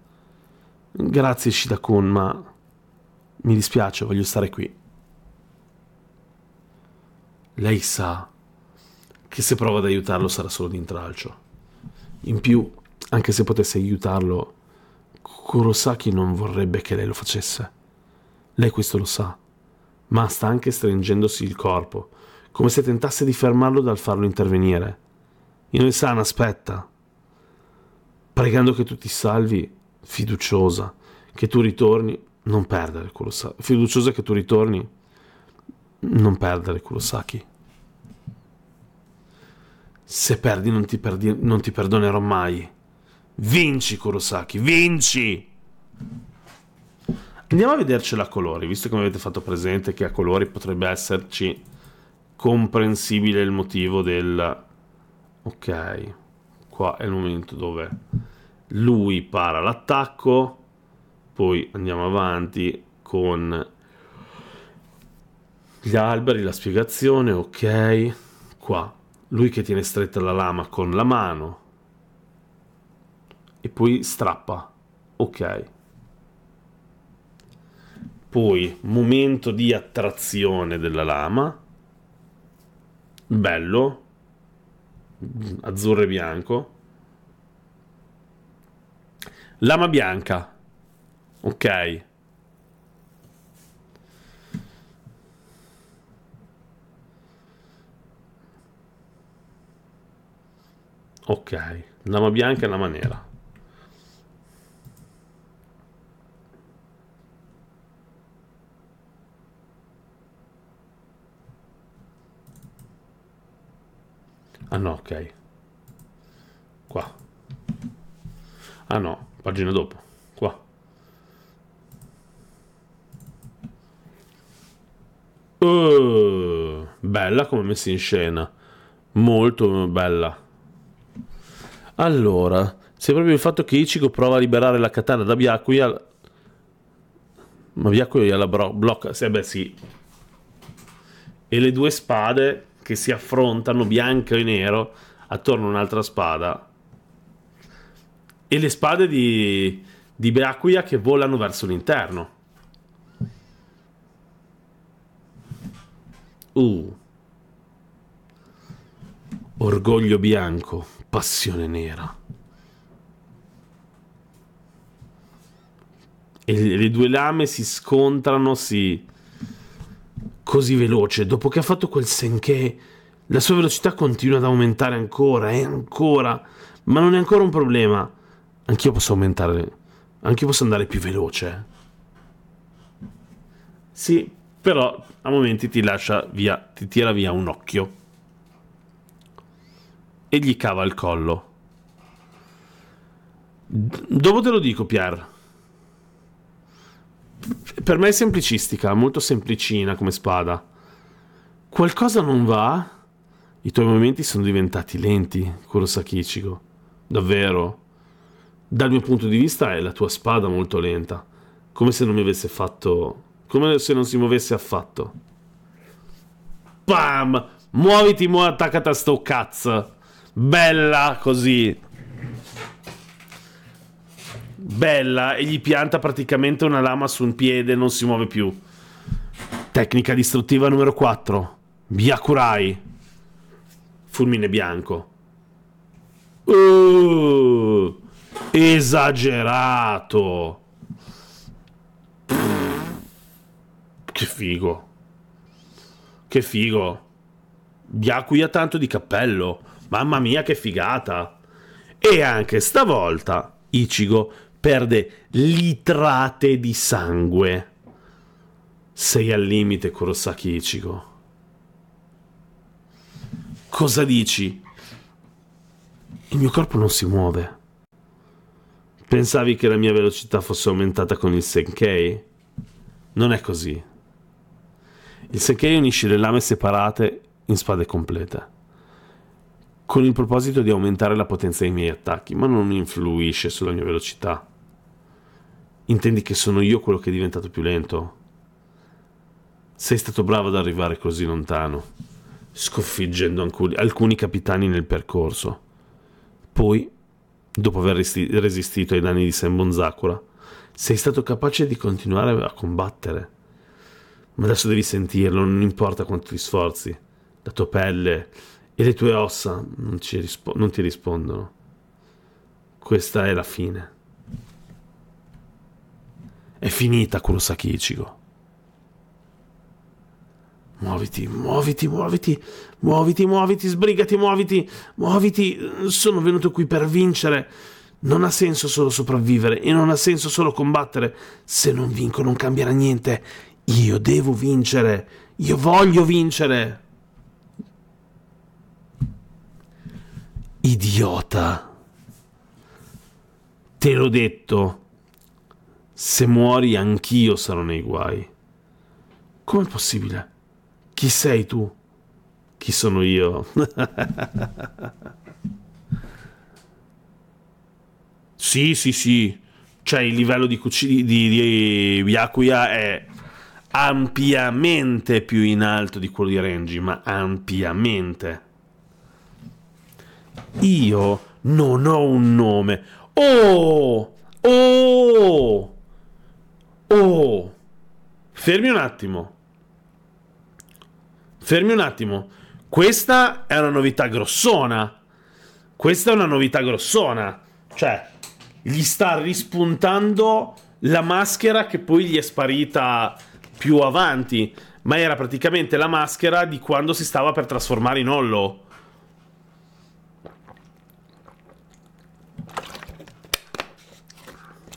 Grazie, Shidakun, ma... Mi dispiace, voglio stare qui. Lei sa che se prova ad aiutarlo sarà solo di intralcio. In più, anche se potesse aiutarlo, Kurosaki non vorrebbe che lei lo facesse. Lei questo lo sa ma sta anche stringendosi il corpo, come se tentasse di fermarlo dal farlo intervenire. Inoisana aspetta, pregando che tu ti salvi, fiduciosa, che tu ritorni, non perdere Kurosaki, fiduciosa che tu ritorni, non perdere Kurosaki. Se perdi non ti, perdi, non ti perdonerò mai. Vinci Kurosaki, vinci! Andiamo a vedercela a colori, visto che mi avete fatto presente che a colori potrebbe esserci comprensibile il motivo del... Ok, qua è il momento dove lui para l'attacco, poi andiamo avanti con gli alberi, la spiegazione, ok, qua, lui che tiene stretta la lama con la mano e poi strappa, ok. Poi momento di attrazione della lama. Bello. Azzurro e bianco. Lama bianca. Ok. Ok, lama bianca e lama nera. Ah no, ok. Qua. Ah no, pagina dopo. Qua. Uh, bella come messa in scena. Molto bella. Allora, se proprio il fatto che Ichigo prova a liberare la katana da Byakuya... Ma Byakuya la bro- blocca... Sì, beh, sì. E le due spade che si affrontano bianco e nero attorno a un'altra spada. E le spade di, di Beacuia che volano verso l'interno. Uh. Orgoglio bianco, passione nera. E le due lame si scontrano, si così veloce, dopo che ha fatto quel senché, la sua velocità continua ad aumentare ancora e ancora, ma non è ancora un problema. Anch'io posso aumentare, anch'io posso andare più veloce. Sì, però a momenti ti lascia via, ti tira via un occhio e gli cava il collo. Dopo te lo dico, Pierre per me è semplicistica, molto semplicina come spada. Qualcosa non va? I tuoi movimenti sono diventati lenti, Kurosaki Ichigo. Davvero? Dal mio punto di vista è la tua spada molto lenta, come se non mi avesse fatto... come se non si muovesse affatto. Bam! Muoviti, mo attaccata sto cazzo! Bella così! bella e gli pianta praticamente una lama su un piede e non si muove più. Tecnica distruttiva numero 4. Byakurai. Fulmine bianco. Uh, esagerato. Che figo. Che figo. Byakuya tanto di cappello. Mamma mia che figata. E anche stavolta Ichigo perde litrate di sangue. Sei al limite, Kurosaki Ichigo. Cosa dici? Il mio corpo non si muove. Pensavi che la mia velocità fosse aumentata con il Senkei? Non è così. Il Senkei unisce le lame separate in spade complete, con il proposito di aumentare la potenza dei miei attacchi, ma non influisce sulla mia velocità intendi che sono io quello che è diventato più lento? Sei stato bravo ad arrivare così lontano, sconfiggendo alcuni, alcuni capitani nel percorso. Poi, dopo aver resistito ai danni di Sembon Sakura, sei stato capace di continuare a combattere. Ma adesso devi sentirlo, non importa quanto ti sforzi. La tua pelle e le tue ossa non, rispo- non ti rispondono. Questa è la fine. È finita Kurosaki Ichigo. Muoviti, muoviti, muoviti, muoviti, muoviti, sbrigati, muoviti, muoviti. Sono venuto qui per vincere. Non ha senso solo sopravvivere e non ha senso solo combattere. Se non vinco non cambierà niente. Io devo vincere. Io voglio vincere. Idiota. Te l'ho detto se muori anch'io sarò nei guai. Com'è possibile? Chi sei tu? Chi sono io? sì, sì, sì. Cioè il livello di, cucina di, di Yakuya è ampiamente più in alto di quello di Renji, ma ampiamente. Io non ho un nome. Oh! Oh! Oh, fermi un attimo. Fermi un attimo. Questa è una novità grossona. Questa è una novità grossona. Cioè, gli sta rispuntando la maschera che poi gli è sparita più avanti. Ma era praticamente la maschera di quando si stava per trasformare in Hollow.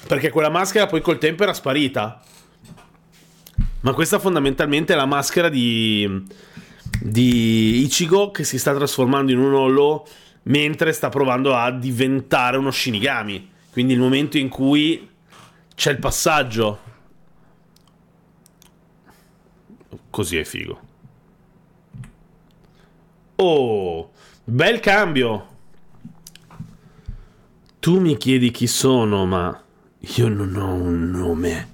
Perché quella maschera poi col tempo era sparita. Ma questa fondamentalmente è la maschera di, di Ichigo che si sta trasformando in un hollow mentre sta provando a diventare uno Shinigami. Quindi il momento in cui c'è il passaggio. Così è figo. Oh, bel cambio. Tu mi chiedi chi sono, ma io non ho un nome.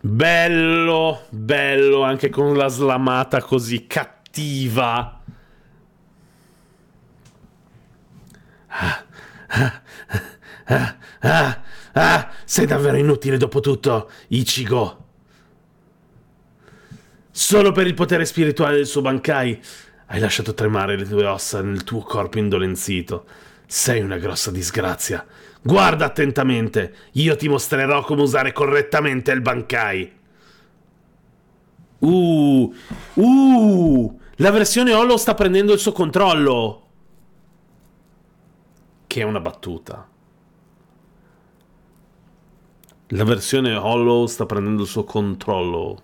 Bello, bello, anche con la slamata così cattiva. Ah, ah, ah, ah, ah, sei davvero inutile dopo tutto, Ichigo. Solo per il potere spirituale del suo Bankai hai lasciato tremare le tue ossa nel tuo corpo indolenzito. Sei una grossa disgrazia. Guarda attentamente, io ti mostrerò come usare correttamente il bancai. Uh, uh, la versione Hollow sta prendendo il suo controllo. Che è una battuta. La versione Hollow sta prendendo il suo controllo.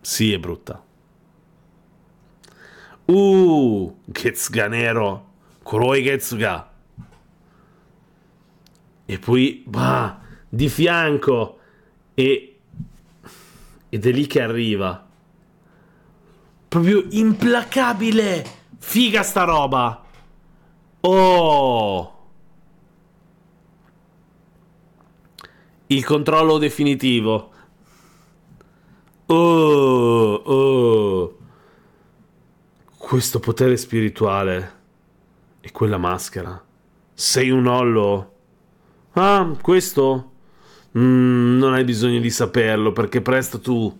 Sì, è brutta. Uh, che nero. E poi bah, di fianco e ed è lì che arriva proprio implacabile figa sta roba oh il controllo definitivo oh oh questo potere spirituale e quella maschera. Sei un ollo. Ah, questo? Mm, non hai bisogno di saperlo perché presto tu...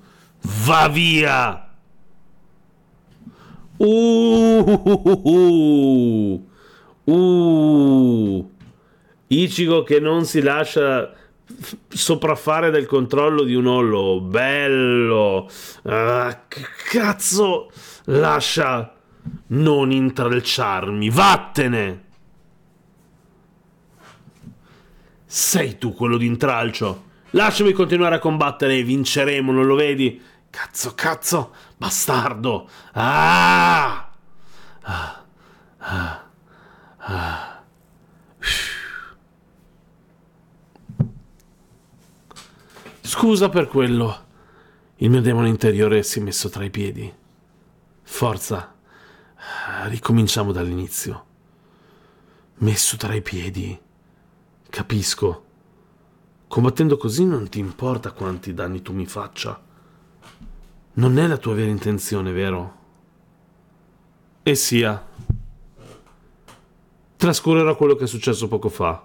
Va via! Uh, uh, uh, uh. Ichigo che non si lascia sopraffare del controllo di un ollo. Bello. Uh, c- cazzo. Lascia non intralciarmi, vattene! Sei tu quello di intralcio! Lasciami continuare a combattere e vinceremo, non lo vedi? Cazzo, cazzo, bastardo! Ah! Ah! Ah! ah. Scusa per quello. Il mio demone interiore si è messo tra i piedi. Forza, Ah, ricominciamo dall'inizio. Messo tra i piedi. Capisco. Combattendo così non ti importa quanti danni tu mi faccia. Non è la tua vera intenzione, vero? E sia. Trascorrerò quello che è successo poco fa.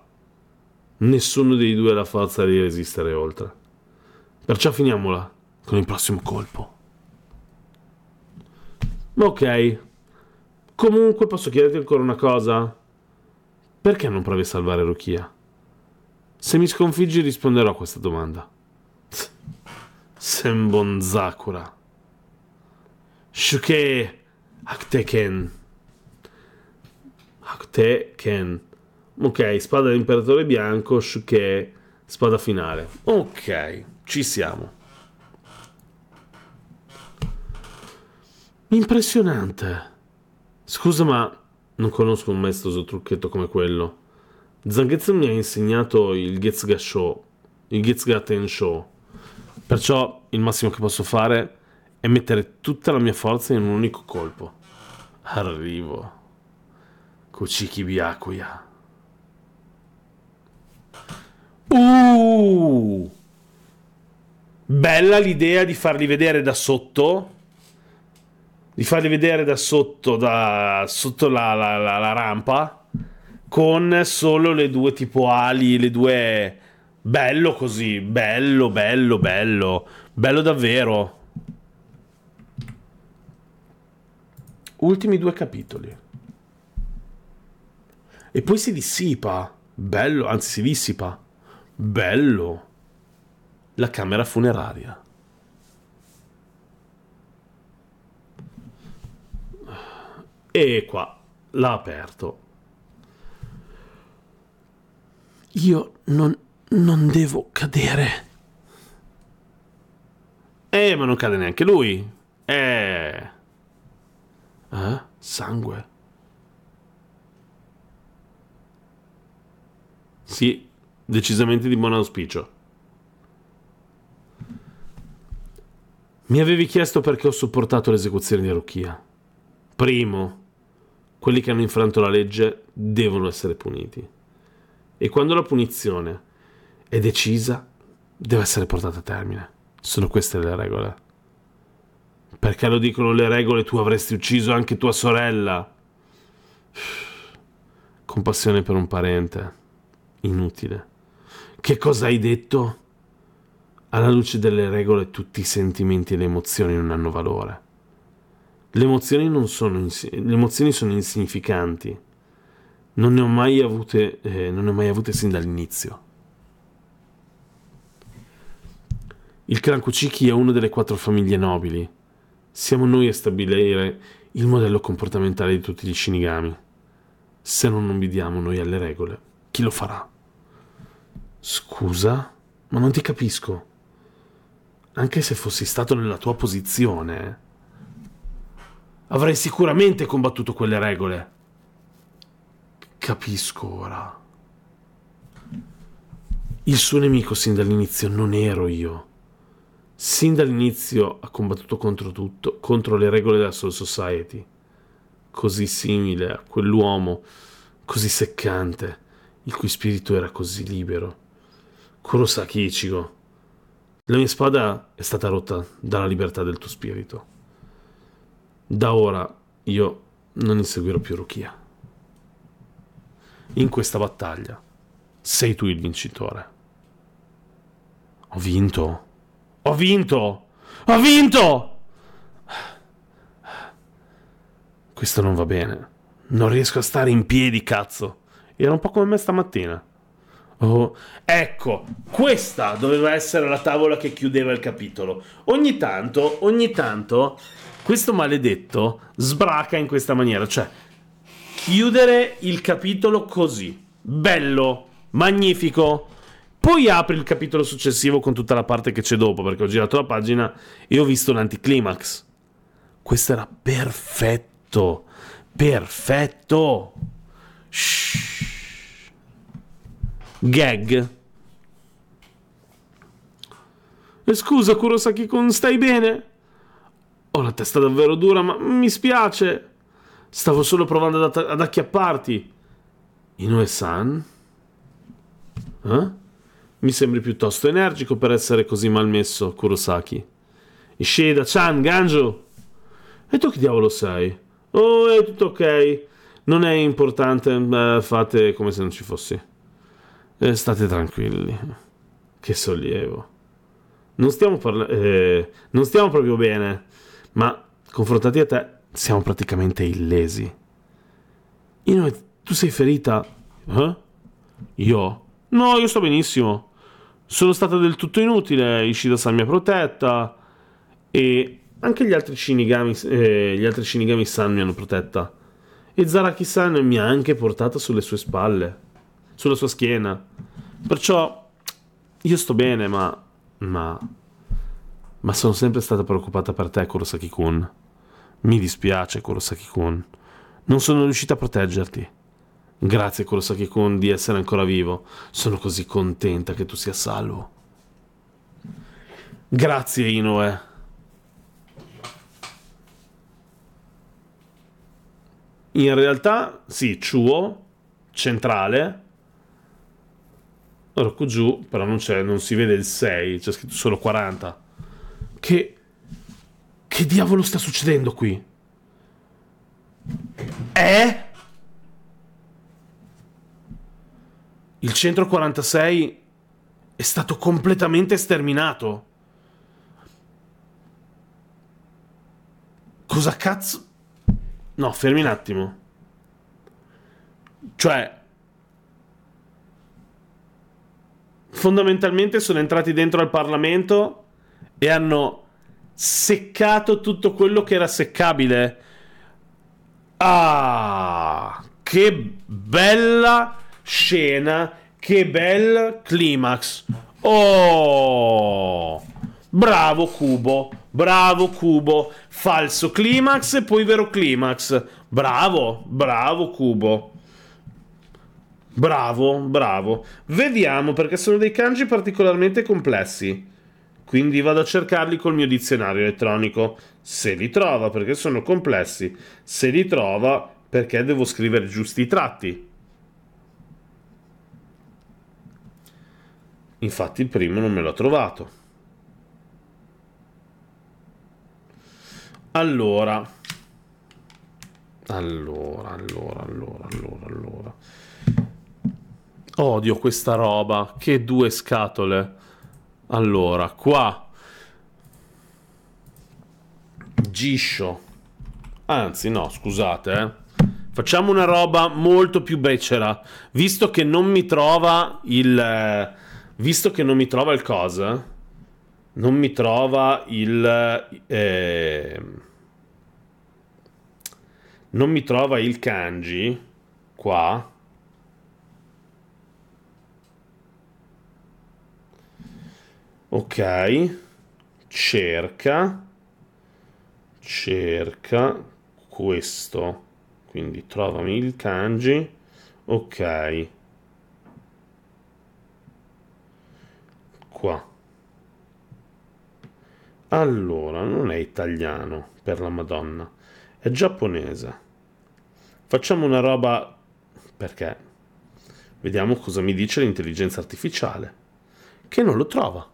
Nessuno dei due ha la forza di resistere oltre. Perciò finiamola con il prossimo colpo. Ok. Comunque posso chiederti ancora una cosa? Perché non provi a salvare Rukia? Se mi sconfiggi risponderò a questa domanda. Senbon Sakura. Shuke Hakteken. Hakteken. Ok, spada dell'imperatore bianco, Shuke, spada finale. Ok, ci siamo. Impressionante. Scusa, ma non conosco un maestoso trucchetto come quello. Zanghezzo mi ha insegnato il Getzga Show, il Getzga Ten Show. Perciò il massimo che posso fare è mettere tutta la mia forza in un unico colpo. Arrivo. Kuchiki Byakuya. Uh! Bella l'idea di farli vedere da sotto di farli vedere da sotto, da sotto la, la, la, la rampa con solo le due tipo ali, le due... Bello così, bello, bello, bello, bello davvero. Ultimi due capitoli. E poi si dissipa, bello, anzi si dissipa, bello, la camera funeraria. E qua l'ha aperto. Io non, non devo cadere. Eh, ma non cade neanche lui. Eh. Eh? Sangue. Sì, decisamente di buon auspicio. Mi avevi chiesto perché ho supportato l'esecuzione di Rukia. Primo, quelli che hanno infranto la legge devono essere puniti. E quando la punizione è decisa, deve essere portata a termine. Sono queste le regole. Perché lo dicono le regole, tu avresti ucciso anche tua sorella. Compassione per un parente. Inutile. Che cosa hai detto? Alla luce delle regole tutti i sentimenti e le emozioni non hanno valore. Le emozioni, non sono, ins- le emozioni sono insignificanti. Non ne ho mai avute, eh, non ne ho mai avute sin dall'inizio. Il clan Kuchiki è una delle quattro famiglie nobili. Siamo noi a stabilire il modello comportamentale di tutti gli Shinigami. Se non obbediamo noi alle regole, chi lo farà? Scusa, ma non ti capisco. Anche se fossi stato nella tua posizione. Eh avrei sicuramente combattuto quelle regole. Capisco ora. Il suo nemico sin dall'inizio non ero io. Sin dall'inizio ha combattuto contro tutto, contro le regole della Soul Society. Così simile a quell'uomo, così seccante, il cui spirito era così libero. Kurosaki Ichigo, la mia spada è stata rotta dalla libertà del tuo spirito. Da ora io non inseguirò più Rukia. In questa battaglia sei tu il vincitore. Ho vinto. Ho vinto. Ho vinto. Questo non va bene. Non riesco a stare in piedi, cazzo. Era un po' come me stamattina. Oh, ecco, questa doveva essere la tavola che chiudeva il capitolo. Ogni tanto, ogni tanto questo maledetto sbraca in questa maniera, cioè chiudere il capitolo così, bello, magnifico. Poi apri il capitolo successivo con tutta la parte che c'è dopo, perché ho girato la pagina e ho visto l'anticlimax. Questo era perfetto. Perfetto. Shh. Gag. E scusa, Kurosaki-kun, stai bene? Ho la testa davvero dura, ma mi spiace. Stavo solo provando ad, ad acchiapparti. Inoue-san? Eh? Mi sembri piuttosto energico per essere così malmesso, Kurosaki. Ishida-chan, Ganjo! E tu che diavolo sei? Oh, è tutto ok. Non è importante, Beh, fate come se non ci fossi. Eh, state tranquilli. Che sollievo. Non stiamo parlando... Eh, non stiamo proprio bene ma confrontati a te siamo praticamente illesi. Io, no, tu sei ferita? Eh? Io? No, io sto benissimo. Sono stata del tutto inutile, Ishida-san mi ha protetta e anche gli altri Shinigami, eh, gli altri Shinigami-san mi hanno protetta. E Zaraki-san mi ha anche portata sulle sue spalle, sulla sua schiena. Perciò io sto bene, ma... ma ma sono sempre stata preoccupata per te, Kurosaki-kun. Mi dispiace, Kurosaki-kun. Non sono riuscita a proteggerti. Grazie, Kurosaki-kun, di essere ancora vivo. Sono così contenta che tu sia salvo. Grazie, Inoue. In realtà, sì, Chuo, centrale. Rokuju, però non, non si vede il 6, c'è scritto solo 40 che... Che diavolo sta succedendo qui? Eh? Il centro 46 è stato completamente sterminato. Cosa cazzo? No, fermi un attimo. Cioè... Fondamentalmente sono entrati dentro al Parlamento e hanno seccato tutto quello che era seccabile. Ah, che bella scena, che bel climax. Oh, bravo Cubo, bravo Cubo. Falso climax e poi vero climax. Bravo, bravo Cubo. Bravo, bravo. Vediamo perché sono dei kanji particolarmente complessi. Quindi vado a cercarli col mio dizionario elettronico. Se li trova, perché sono complessi. Se li trova, perché devo scrivere giusti i tratti. Infatti il primo non me l'ha trovato. Allora, allora, allora, allora, allora, allora. Odio questa roba. Che due scatole. Allora, qua Giscio. Anzi, no, scusate, eh. Facciamo una roba molto più becera. Visto che non mi trova il. Eh, visto che non mi trova il cosa. Non mi trova il. Eh, non mi trova il kanji. Qua. ok cerca cerca questo quindi trovami il kanji ok qua allora non è italiano per la madonna è giapponese facciamo una roba perché vediamo cosa mi dice l'intelligenza artificiale che non lo trova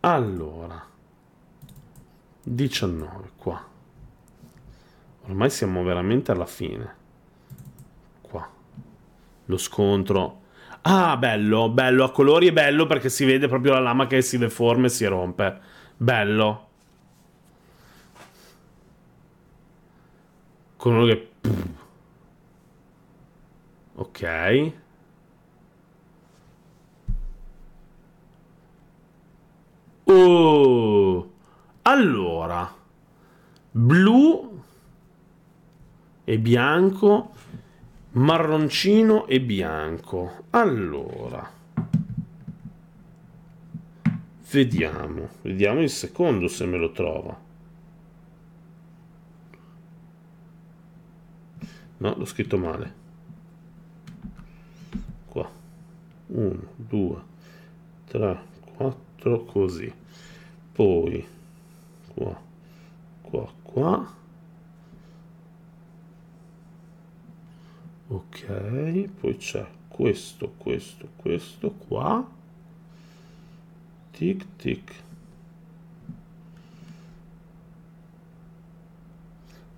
Allora, 19 qua. Ormai siamo veramente alla fine. Qua. Lo scontro. Ah, bello, bello. A colori è bello perché si vede proprio la lama che si deforma e si rompe. Bello. Con uno che... Ok. Oh, allora, blu e bianco, marroncino e bianco. Allora, vediamo, vediamo il secondo se me lo trova. No, l'ho scritto male. Qua. 1, 2, 3, 4, così poi qua qua qua ok poi c'è questo questo questo qua tic tic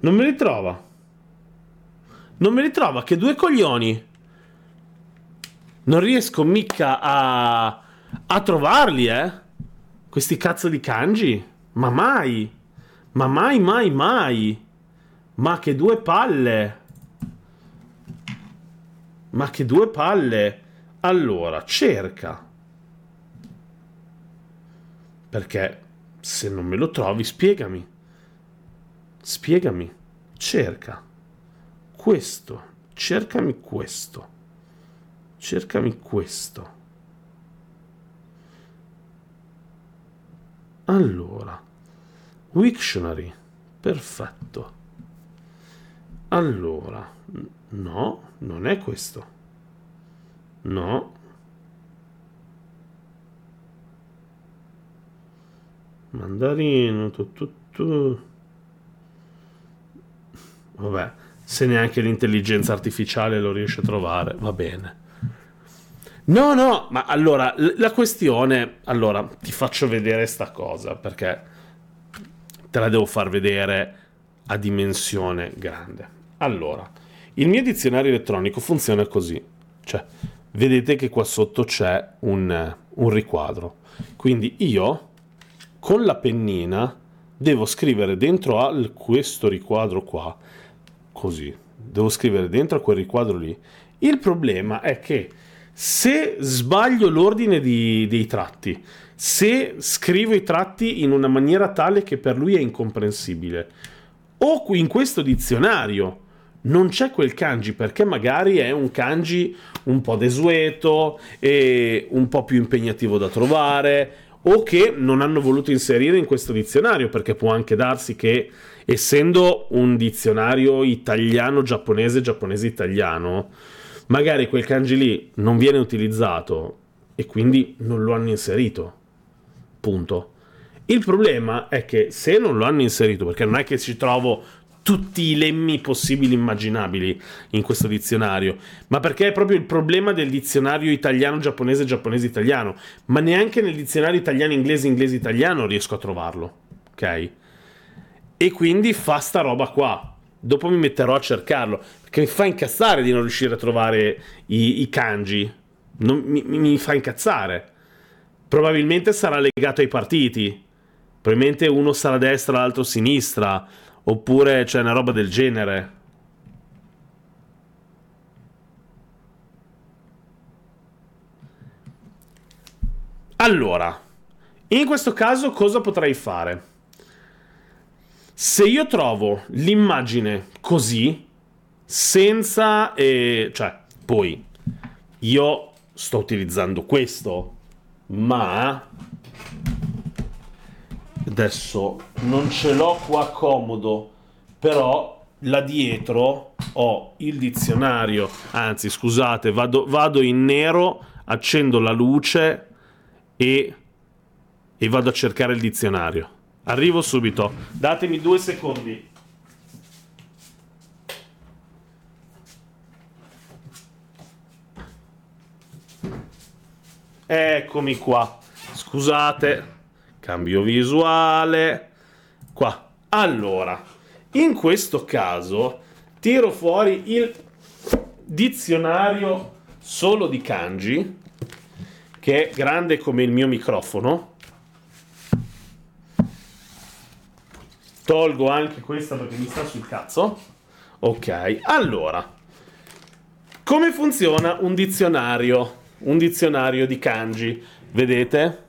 non mi ritrova non mi ritrova che due coglioni non riesco mica a a trovarli eh questi cazzo di kanji? Ma mai! Ma mai, mai, mai! Ma che due palle! Ma che due palle! Allora, cerca. Perché se non me lo trovi, spiegami. Spiegami. Cerca. Questo. Cercami questo. Cercami questo. Allora, Wiktionary, perfetto. Allora, no, non è questo. No. Mandarino, tutto. Tu. Vabbè, se neanche l'intelligenza artificiale lo riesce a trovare, va bene. No, no, ma allora, la questione... Allora, ti faccio vedere sta cosa, perché te la devo far vedere a dimensione grande. Allora, il mio dizionario elettronico funziona così. Cioè, vedete che qua sotto c'è un, un riquadro. Quindi io, con la pennina, devo scrivere dentro a questo riquadro qua, così. Devo scrivere dentro a quel riquadro lì. Il problema è che se sbaglio l'ordine di, dei tratti, se scrivo i tratti in una maniera tale che per lui è incomprensibile, o in questo dizionario non c'è quel kanji perché magari è un kanji un po' desueto e un po' più impegnativo da trovare o che non hanno voluto inserire in questo dizionario perché può anche darsi che essendo un dizionario italiano giapponese giapponese italiano magari quel kanji lì non viene utilizzato e quindi non lo hanno inserito. Punto. Il problema è che se non lo hanno inserito, perché non è che ci trovo tutti i lemmi possibili e immaginabili in questo dizionario, ma perché è proprio il problema del dizionario italiano-giapponese, giapponese-italiano, ma neanche nel dizionario italiano-inglese, inglese-italiano riesco a trovarlo, ok? E quindi fa sta roba qua. Dopo mi metterò a cercarlo che mi fa incazzare di non riuscire a trovare i, i kanji. Non, mi, mi, fa incazzare. Probabilmente sarà legato ai partiti. Probabilmente uno sarà a destra, l'altro a sinistra. Oppure c'è una roba del genere. Allora, in questo caso cosa potrei fare? Se io trovo l'immagine così, senza... Eh, cioè, poi, io sto utilizzando questo, ma... Adesso non ce l'ho qua comodo, però là dietro ho il dizionario, anzi scusate, vado, vado in nero, accendo la luce e, e vado a cercare il dizionario. Arrivo subito, datemi due secondi. Eccomi qua. Scusate. Cambio visuale. Qua. Allora, in questo caso tiro fuori il dizionario solo di kanji, che è grande come il mio microfono. Tolgo anche questa perché mi sta sul cazzo. Ok, allora, come funziona un dizionario? un dizionario di kanji. Vedete?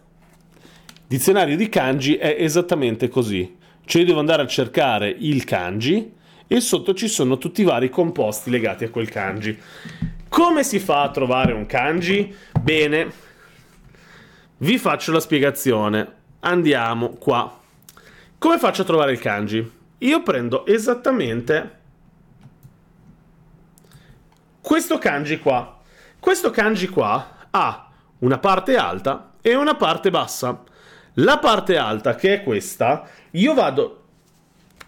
Dizionario di kanji è esattamente così. Cioè io devo andare a cercare il kanji e sotto ci sono tutti i vari composti legati a quel kanji. Come si fa a trovare un kanji? Bene, vi faccio la spiegazione. Andiamo qua. Come faccio a trovare il kanji? Io prendo esattamente questo kanji qua. Questo kanji qua ha una parte alta e una parte bassa. La parte alta, che è questa, io vado...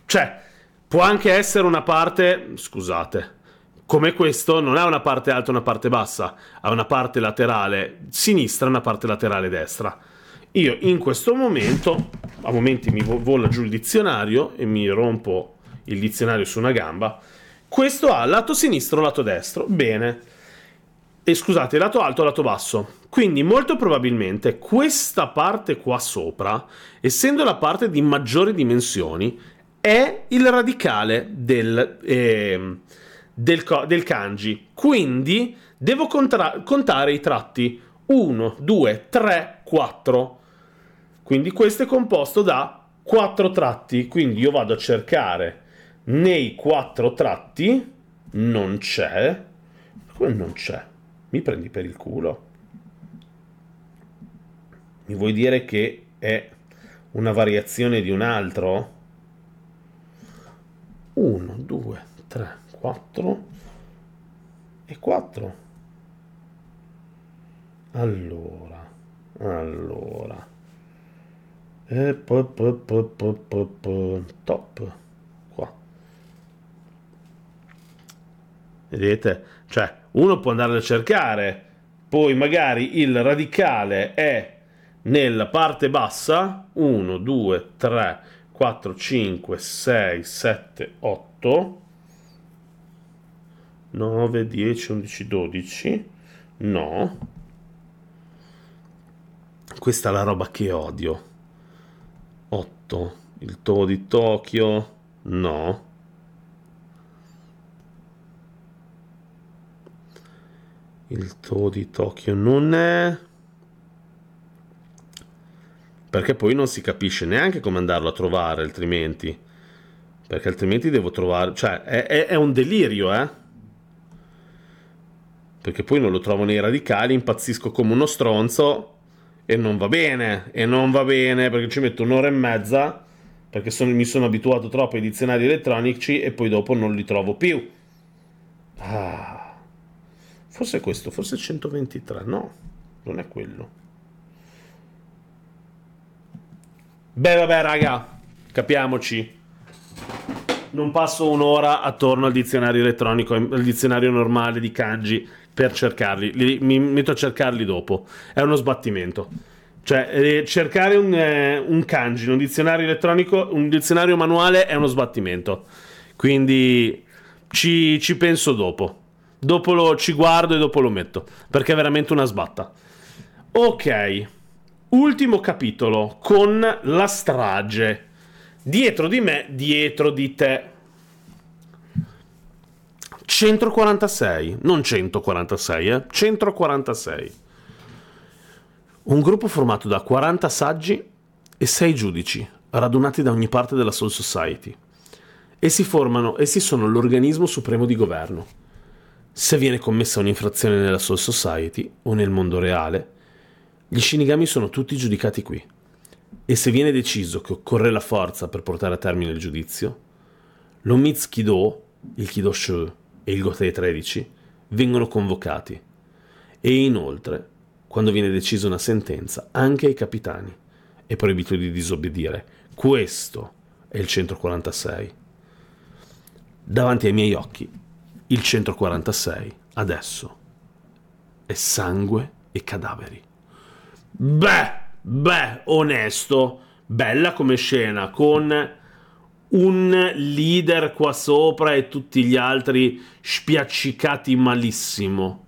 Cioè, può anche essere una parte... Scusate. Come questo, non ha una parte alta e una parte bassa, ha una parte laterale sinistra e una parte laterale destra. Io in questo momento, a momenti mi vola giù il dizionario e mi rompo il dizionario su una gamba. Questo ha lato sinistro, e lato destro. Bene e eh, scusate, lato alto o lato basso. Quindi molto probabilmente questa parte qua sopra, essendo la parte di maggiori dimensioni, è il radicale del, eh, del, del kanji. Quindi devo contra- contare i tratti 1, 2, 3, 4. Quindi questo è composto da 4 tratti. Quindi io vado a cercare nei 4 tratti, non c'è, come non c'è? mi prendi per il culo? Mi vuoi dire che è una variazione di un altro? 1, 2, 3, 4 e 4. Allora, allora. E po, po, po, poi, poi, poi, top. Qua. Vedete? Cioè, uno può andare a cercare, poi magari il radicale è nella parte bassa, 1, 2, 3, 4, 5, 6, 7, 8, 9, 10, 11, 12, no, questa è la roba che odio, 8, il to di Tokyo, no, Il To di Tokyo non è. Perché poi non si capisce neanche come andarlo a trovare altrimenti. Perché altrimenti devo trovare. Cioè, è, è, è un delirio, eh? Perché poi non lo trovo nei radicali, impazzisco come uno stronzo e non va bene. E non va bene perché ci metto un'ora e mezza perché sono, mi sono abituato troppo ai dizionari elettronici e poi dopo non li trovo più. Ah. Forse è questo, forse il 123, no, non è quello. Beh, vabbè, raga, capiamoci. Non passo un'ora attorno al dizionario elettronico, al dizionario normale di kanji per cercarli. Li, mi metto a cercarli dopo. È uno sbattimento. Cioè, eh, cercare un, eh, un kanji, un dizionario elettronico, un dizionario manuale è uno sbattimento. Quindi ci, ci penso dopo. Dopo lo, ci guardo e dopo lo metto. Perché è veramente una sbatta. Ok. Ultimo capitolo con la strage. Dietro di me, dietro di te. 146, non 146, eh? 146. Un gruppo formato da 40 saggi e 6 giudici, radunati da ogni parte della Soul Society. Essi formano, essi sono l'organismo supremo di governo. Se viene commessa un'infrazione nella Soul Society o nel mondo reale, gli Shinigami sono tutti giudicati qui. E se viene deciso che occorre la forza per portare a termine il giudizio, lo Mitsukido, il Kido Kidoshu e il Gotei 13 vengono convocati. E inoltre, quando viene decisa una sentenza, anche ai capitani è proibito di disobbedire. Questo è il 146. Davanti ai miei occhi il 146 adesso è sangue e cadaveri. Beh, beh, onesto, bella come scena con un leader qua sopra e tutti gli altri spiaccicati malissimo.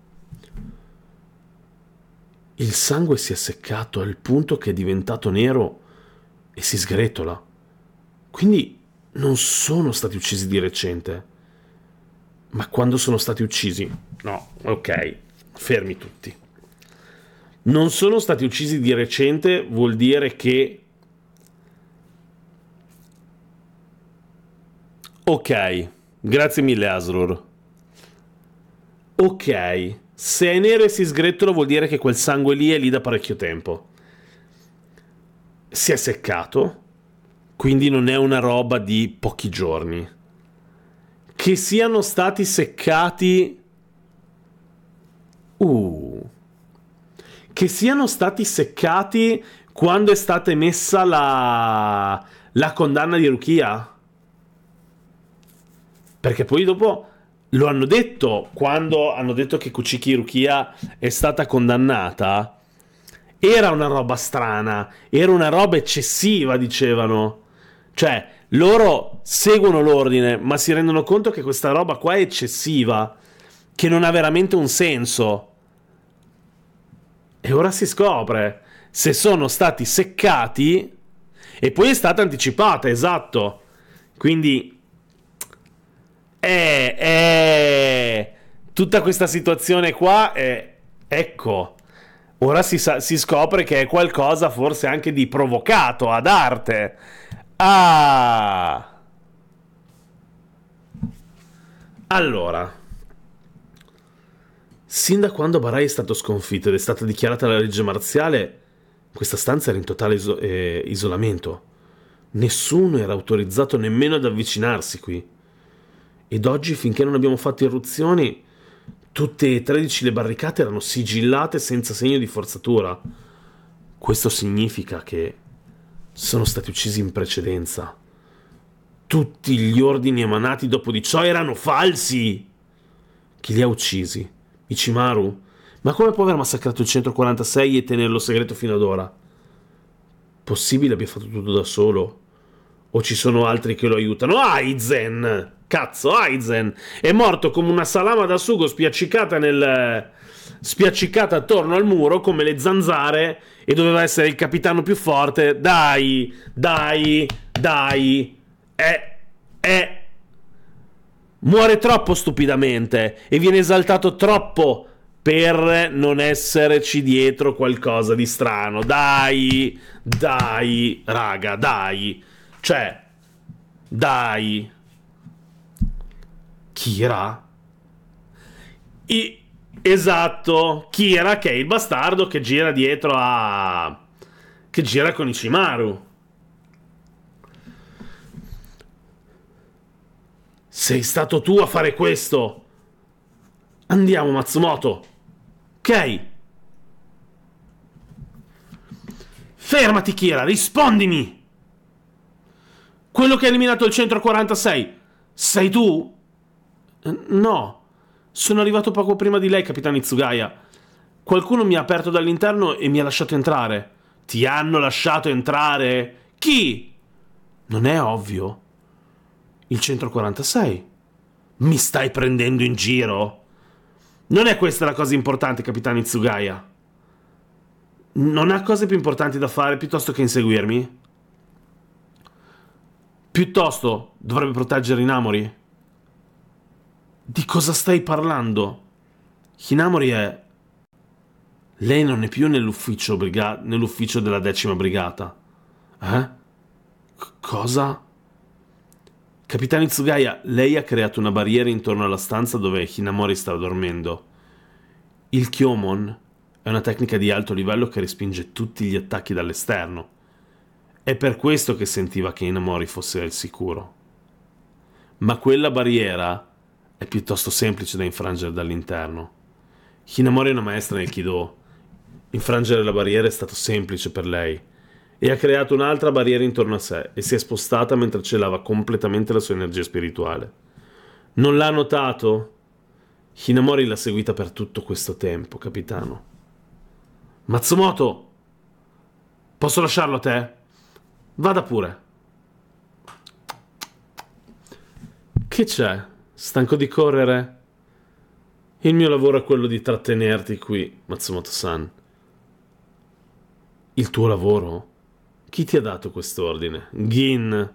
Il sangue si è seccato al punto che è diventato nero e si sgretola. Quindi non sono stati uccisi di recente ma quando sono stati uccisi? No, ok, fermi tutti. Non sono stati uccisi di recente vuol dire che... Ok, grazie mille Asrur. Ok, se è nero e si sgretola vuol dire che quel sangue lì è lì da parecchio tempo. Si è seccato, quindi non è una roba di pochi giorni che siano stati seccati. Uh. Che siano stati seccati quando è stata emessa la, la condanna di Rukia. Perché poi dopo lo hanno detto quando hanno detto che Kuchiki Rukia è stata condannata. Era una roba strana, era una roba eccessiva, dicevano. Cioè, loro seguono l'ordine, ma si rendono conto che questa roba qua è eccessiva, che non ha veramente un senso. E ora si scopre se sono stati seccati e poi è stata anticipata, esatto. Quindi è, eh, è eh, tutta questa situazione qua è ecco ora si, sa- si scopre che è qualcosa forse anche di provocato ad arte Ah! Allora, sin da quando Barai è stato sconfitto ed è stata dichiarata la legge marziale, questa stanza era in totale iso- eh, isolamento. Nessuno era autorizzato nemmeno ad avvicinarsi qui. Ed oggi, finché non abbiamo fatto irruzioni, tutte e 13 le barricate erano sigillate senza segno di forzatura. Questo significa che sono stati uccisi in precedenza. Tutti gli ordini emanati dopo di ciò erano falsi. Chi li ha uccisi? Ichimaru? Ma come può aver massacrato il 146 e tenerlo segreto fino ad ora? Possibile abbia fatto tutto da solo? O ci sono altri che lo aiutano? Aizen! Ah, Cazzo, Aizen è morto come una salama da sugo spiaccicata, nel, spiaccicata attorno al muro come le zanzare e doveva essere il capitano più forte. Dai, dai, dai. Eh, eh. Muore troppo stupidamente e viene esaltato troppo per non esserci dietro qualcosa di strano. Dai, dai, raga, dai. Cioè, dai. Kira? I... Esatto, Kira che è il bastardo che gira dietro a... che gira con Ichimaru. Sei stato tu a fare questo. Andiamo Matsumoto. Ok. Fermati Kira, rispondimi. Quello che ha eliminato il 146, Sei tu? No, sono arrivato poco prima di lei, capitano Itsugaya. Qualcuno mi ha aperto dall'interno e mi ha lasciato entrare. Ti hanno lasciato entrare? Chi? Non è ovvio. Il 146. Mi stai prendendo in giro? Non è questa la cosa importante, capitano Itsugaya. Non ha cose più importanti da fare piuttosto che inseguirmi? Piuttosto dovrebbe proteggere namori? Di cosa stai parlando? Hinamori è... Lei non è più nell'ufficio, briga- nell'ufficio della decima brigata. Eh? C- cosa? Capitano Tsugaya, lei ha creato una barriera intorno alla stanza dove Hinamori stava dormendo. Il Kyomon è una tecnica di alto livello che respinge tutti gli attacchi dall'esterno. È per questo che sentiva che Hinamori fosse al sicuro. Ma quella barriera è piuttosto semplice da infrangere dall'interno. Hinamori è una maestra nel Kido. Infrangere la barriera è stato semplice per lei e ha creato un'altra barriera intorno a sé e si è spostata mentre celava completamente la sua energia spirituale. Non l'ha notato? Hinamori l'ha seguita per tutto questo tempo, capitano. Matsumoto! Posso lasciarlo a te? Vada pure. Che c'è? Stanco di correre? Il mio lavoro è quello di trattenerti qui, Matsumoto-san. Il tuo lavoro? Chi ti ha dato quest'ordine? Gin.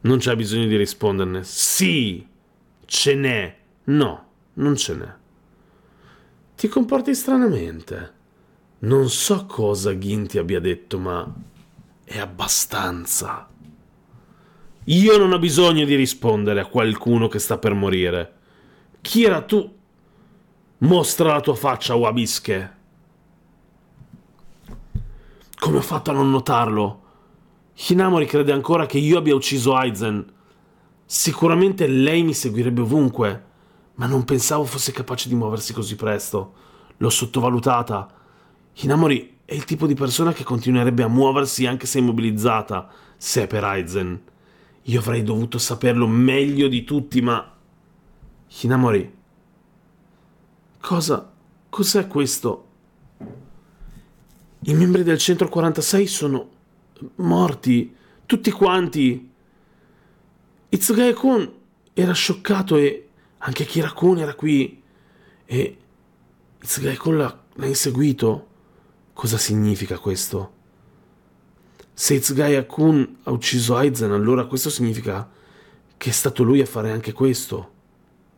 Non c'è bisogno di risponderne. Sì, ce n'è. No, non ce n'è. Ti comporti stranamente. Non so cosa Gin ti abbia detto, ma è abbastanza. Io non ho bisogno di rispondere a qualcuno che sta per morire. Chi era tu? Mostra la tua faccia, Wabische. Come ho fatto a non notarlo? Hinamori crede ancora che io abbia ucciso Aizen. Sicuramente lei mi seguirebbe ovunque, ma non pensavo fosse capace di muoversi così presto. L'ho sottovalutata. Hinamori è il tipo di persona che continuerebbe a muoversi anche se immobilizzata, se è per Aizen. Io avrei dovuto saperlo meglio di tutti, ma... Hinamori. Cosa... Cos'è questo? I membri del 146 sono... morti. Tutti quanti. Itsugae-kun era scioccato e... anche Kirakun era qui. E... Itsugae-kun l'ha, l'ha inseguito. Cosa significa questo? Se Itsugai Kun ha ucciso Aizen, allora questo significa che è stato lui a fare anche questo.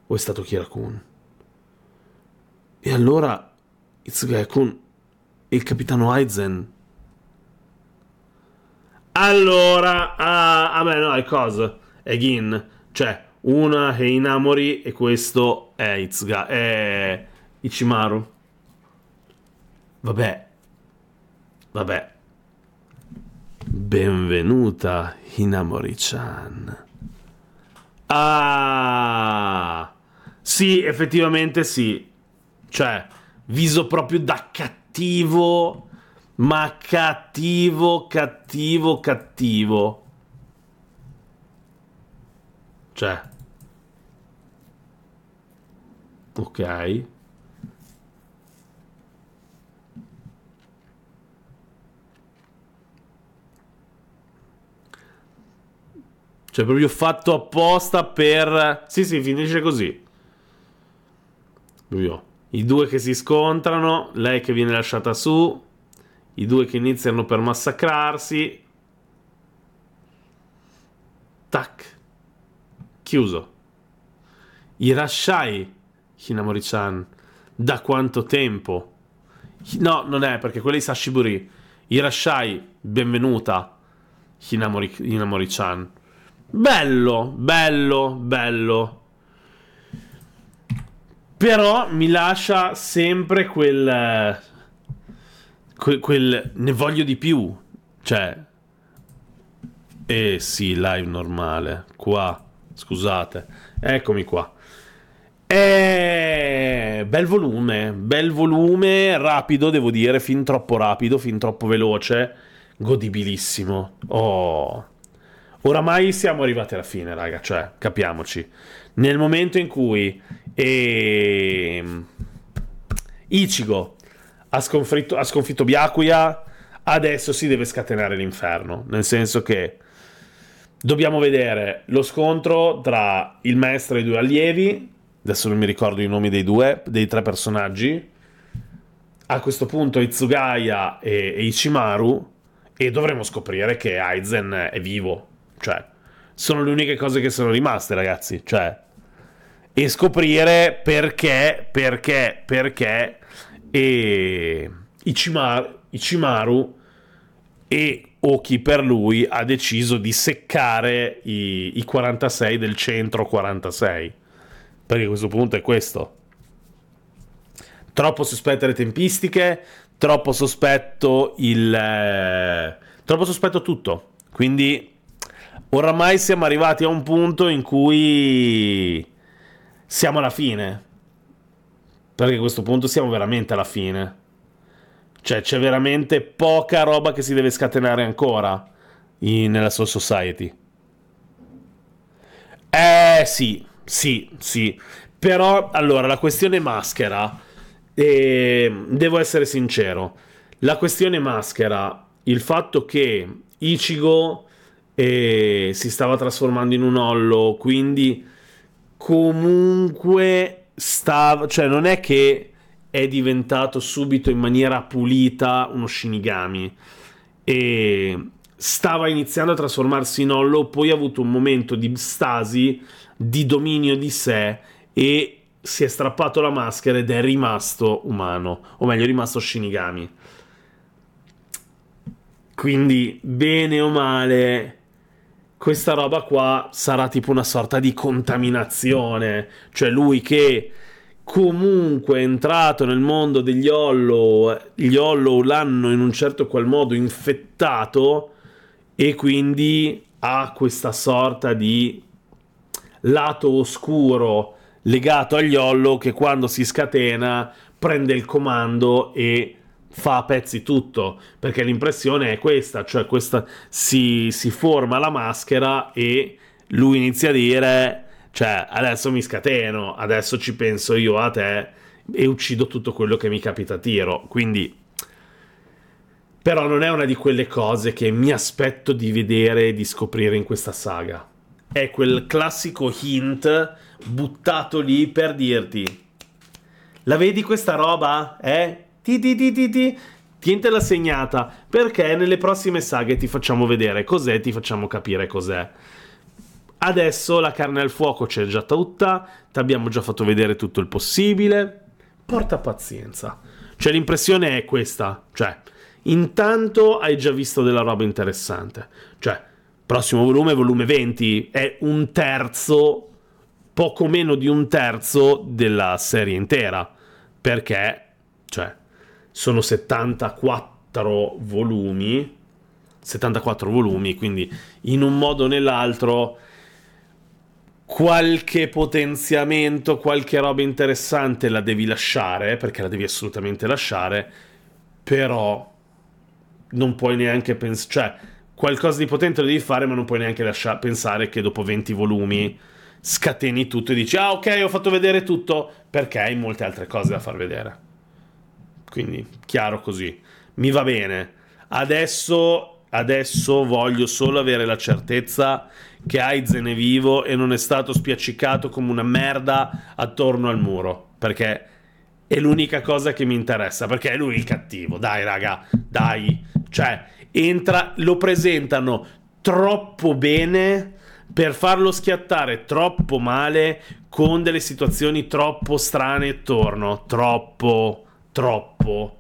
O è stato Kira Kun? E allora Itsugai Kun e il capitano Aizen. Allora, ah, vabbè, no, è cosa? È Gin. Cioè, una è Inamori e questo è Itsuga, è Ichimaru. Vabbè. Vabbè. Benvenuta Hinamori-chan. Ah! Sì, effettivamente sì. Cioè, viso proprio da cattivo, ma cattivo, cattivo, cattivo. Cioè. Ok. Cioè, proprio fatto apposta per. Sì, sì, finisce così. Proprio. I due che si scontrano, lei che viene lasciata su, i due che iniziano per massacrarsi. Tac. Chiuso. Irashai, Hinamori-chan. Da quanto tempo? No, non è perché quello è Sashiburi. Irashai, benvenuta, Hinamori-chan. Bello, bello, bello. Però mi lascia sempre quel, quel, quel ne voglio di più. Cioè, eh sì, live normale. Qua, scusate, eccomi qua. Eh, bel volume, bel volume, rapido devo dire, fin troppo rapido, fin troppo veloce, godibilissimo. Oh. Oramai siamo arrivati alla fine, raga, cioè, capiamoci. Nel momento in cui eh, Ichigo ha sconfitto, ha sconfitto Byakuya, adesso si deve scatenare l'inferno. Nel senso che dobbiamo vedere lo scontro tra il maestro e i due allievi. Adesso non mi ricordo i nomi dei due, dei tre personaggi. A questo punto Itsugaya e, e Ichimaru. E dovremo scoprire che Aizen è vivo. Cioè, sono le uniche cose che sono rimaste, ragazzi. Cioè, e scoprire perché, perché, perché e Ichimaru, Ichimaru e Oki per lui ha deciso di seccare i, i 46 del centro 46. Perché a questo punto è questo. Troppo sospetto le tempistiche, troppo sospetto il... Eh, troppo sospetto tutto. Quindi oramai siamo arrivati a un punto in cui siamo alla fine. Perché a questo punto siamo veramente alla fine. Cioè, c'è veramente poca roba che si deve scatenare ancora in, nella sua society. Eh sì, sì, sì. Però, allora, la questione maschera, eh, devo essere sincero, la questione maschera, il fatto che Ichigo e si stava trasformando in un hollow, quindi comunque stava, cioè non è che è diventato subito in maniera pulita uno Shinigami e stava iniziando a trasformarsi in hollow, poi ha avuto un momento di stasi, di dominio di sé e si è strappato la maschera ed è rimasto umano, o meglio è rimasto Shinigami. Quindi, bene o male, questa roba qua sarà tipo una sorta di contaminazione, cioè lui che comunque è entrato nel mondo degli Hollow, gli Hollow l'hanno in un certo qual modo infettato e quindi ha questa sorta di lato oscuro legato agli Hollow che quando si scatena prende il comando e fa a pezzi tutto, perché l'impressione è questa, cioè questa, si, si forma la maschera e lui inizia a dire, cioè adesso mi scateno, adesso ci penso io a te e uccido tutto quello che mi capita a tiro, quindi... Però non è una di quelle cose che mi aspetto di vedere e di scoprire in questa saga. È quel classico hint buttato lì per dirti: La vedi questa roba? Eh? ti ti ti ti ti tientela segnata perché nelle prossime saghe ti facciamo vedere cos'è, e ti facciamo capire cos'è. Adesso la carne al fuoco c'è già tutta, ti abbiamo già fatto vedere tutto il possibile. Porta pazienza. Cioè l'impressione è questa, cioè intanto hai già visto della roba interessante. Cioè prossimo volume, volume 20, è un terzo, poco meno di un terzo della serie intera. Perché, cioè, sono 74 volumi, 74 volumi, quindi in un modo o nell'altro qualche potenziamento, qualche roba interessante la devi lasciare, perché la devi assolutamente lasciare, però non puoi neanche pensare, cioè qualcosa di potente lo devi fare, ma non puoi neanche lascia- pensare che dopo 20 volumi scateni tutto e dici "Ah, ok, ho fatto vedere tutto", perché hai molte altre cose da far vedere. Quindi chiaro così. Mi va bene. Adesso, adesso voglio solo avere la certezza che Aizen è vivo e non è stato spiaccicato come una merda attorno al muro. Perché è l'unica cosa che mi interessa. Perché è lui il cattivo. Dai, raga, dai. Cioè, entra, lo presentano troppo bene per farlo schiattare troppo male con delle situazioni troppo strane attorno. Troppo troppo.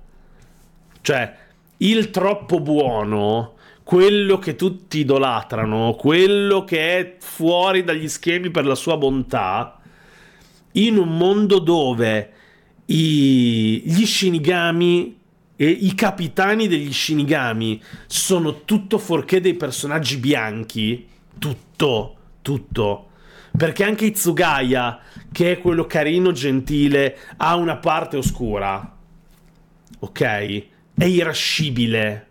Cioè, il troppo buono, quello che tutti idolatrano, quello che è fuori dagli schemi per la sua bontà, in un mondo dove i, gli Shinigami e i capitani degli Shinigami sono tutto fuorché dei personaggi bianchi, tutto, tutto. Perché anche Itsugaya, che è quello carino, gentile, ha una parte oscura ok? È irascibile.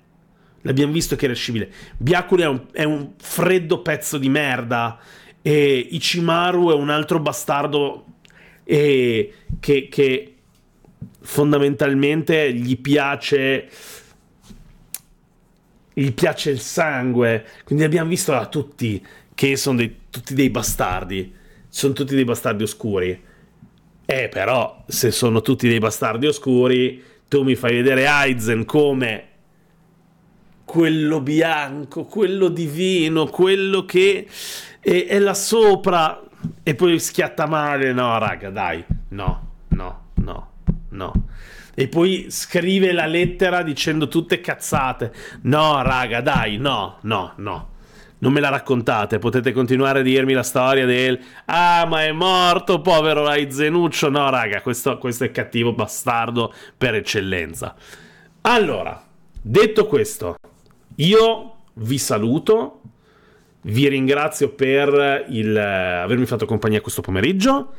L'abbiamo visto che è irascibile. Biakuri è un, è un freddo pezzo di merda. E Ichimaru è un altro bastardo e che, che fondamentalmente gli piace gli piace il sangue quindi abbiamo visto da tutti che sono dei, tutti dei bastardi sono tutti dei bastardi oscuri eh però se sono tutti dei bastardi oscuri tu mi fai vedere Aizen come quello bianco, quello divino, quello che è, è là sopra e poi schiatta male, no raga, dai, no, no, no, no. E poi scrive la lettera dicendo tutte cazzate. No, raga, dai, no, no, no non me la raccontate, potete continuare a dirmi la storia del ah ma è morto povero Aizenuccio, no raga, questo, questo è cattivo bastardo per eccellenza. Allora, detto questo, io vi saluto, vi ringrazio per il, avermi fatto compagnia questo pomeriggio.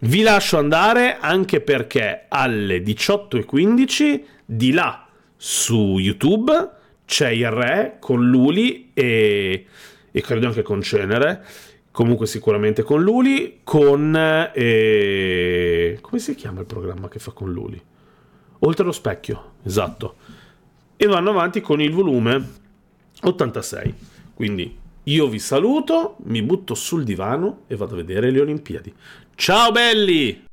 Vi lascio andare anche perché alle 18.15 di là su YouTube c'è il re con Luli e, e credo anche con Cenere comunque sicuramente con Luli, con... Eh, come si chiama il programma che fa con Luli? Oltre lo specchio, esatto. E vanno avanti con il volume 86. Quindi io vi saluto, mi butto sul divano e vado a vedere le Olimpiadi. Ciao belli!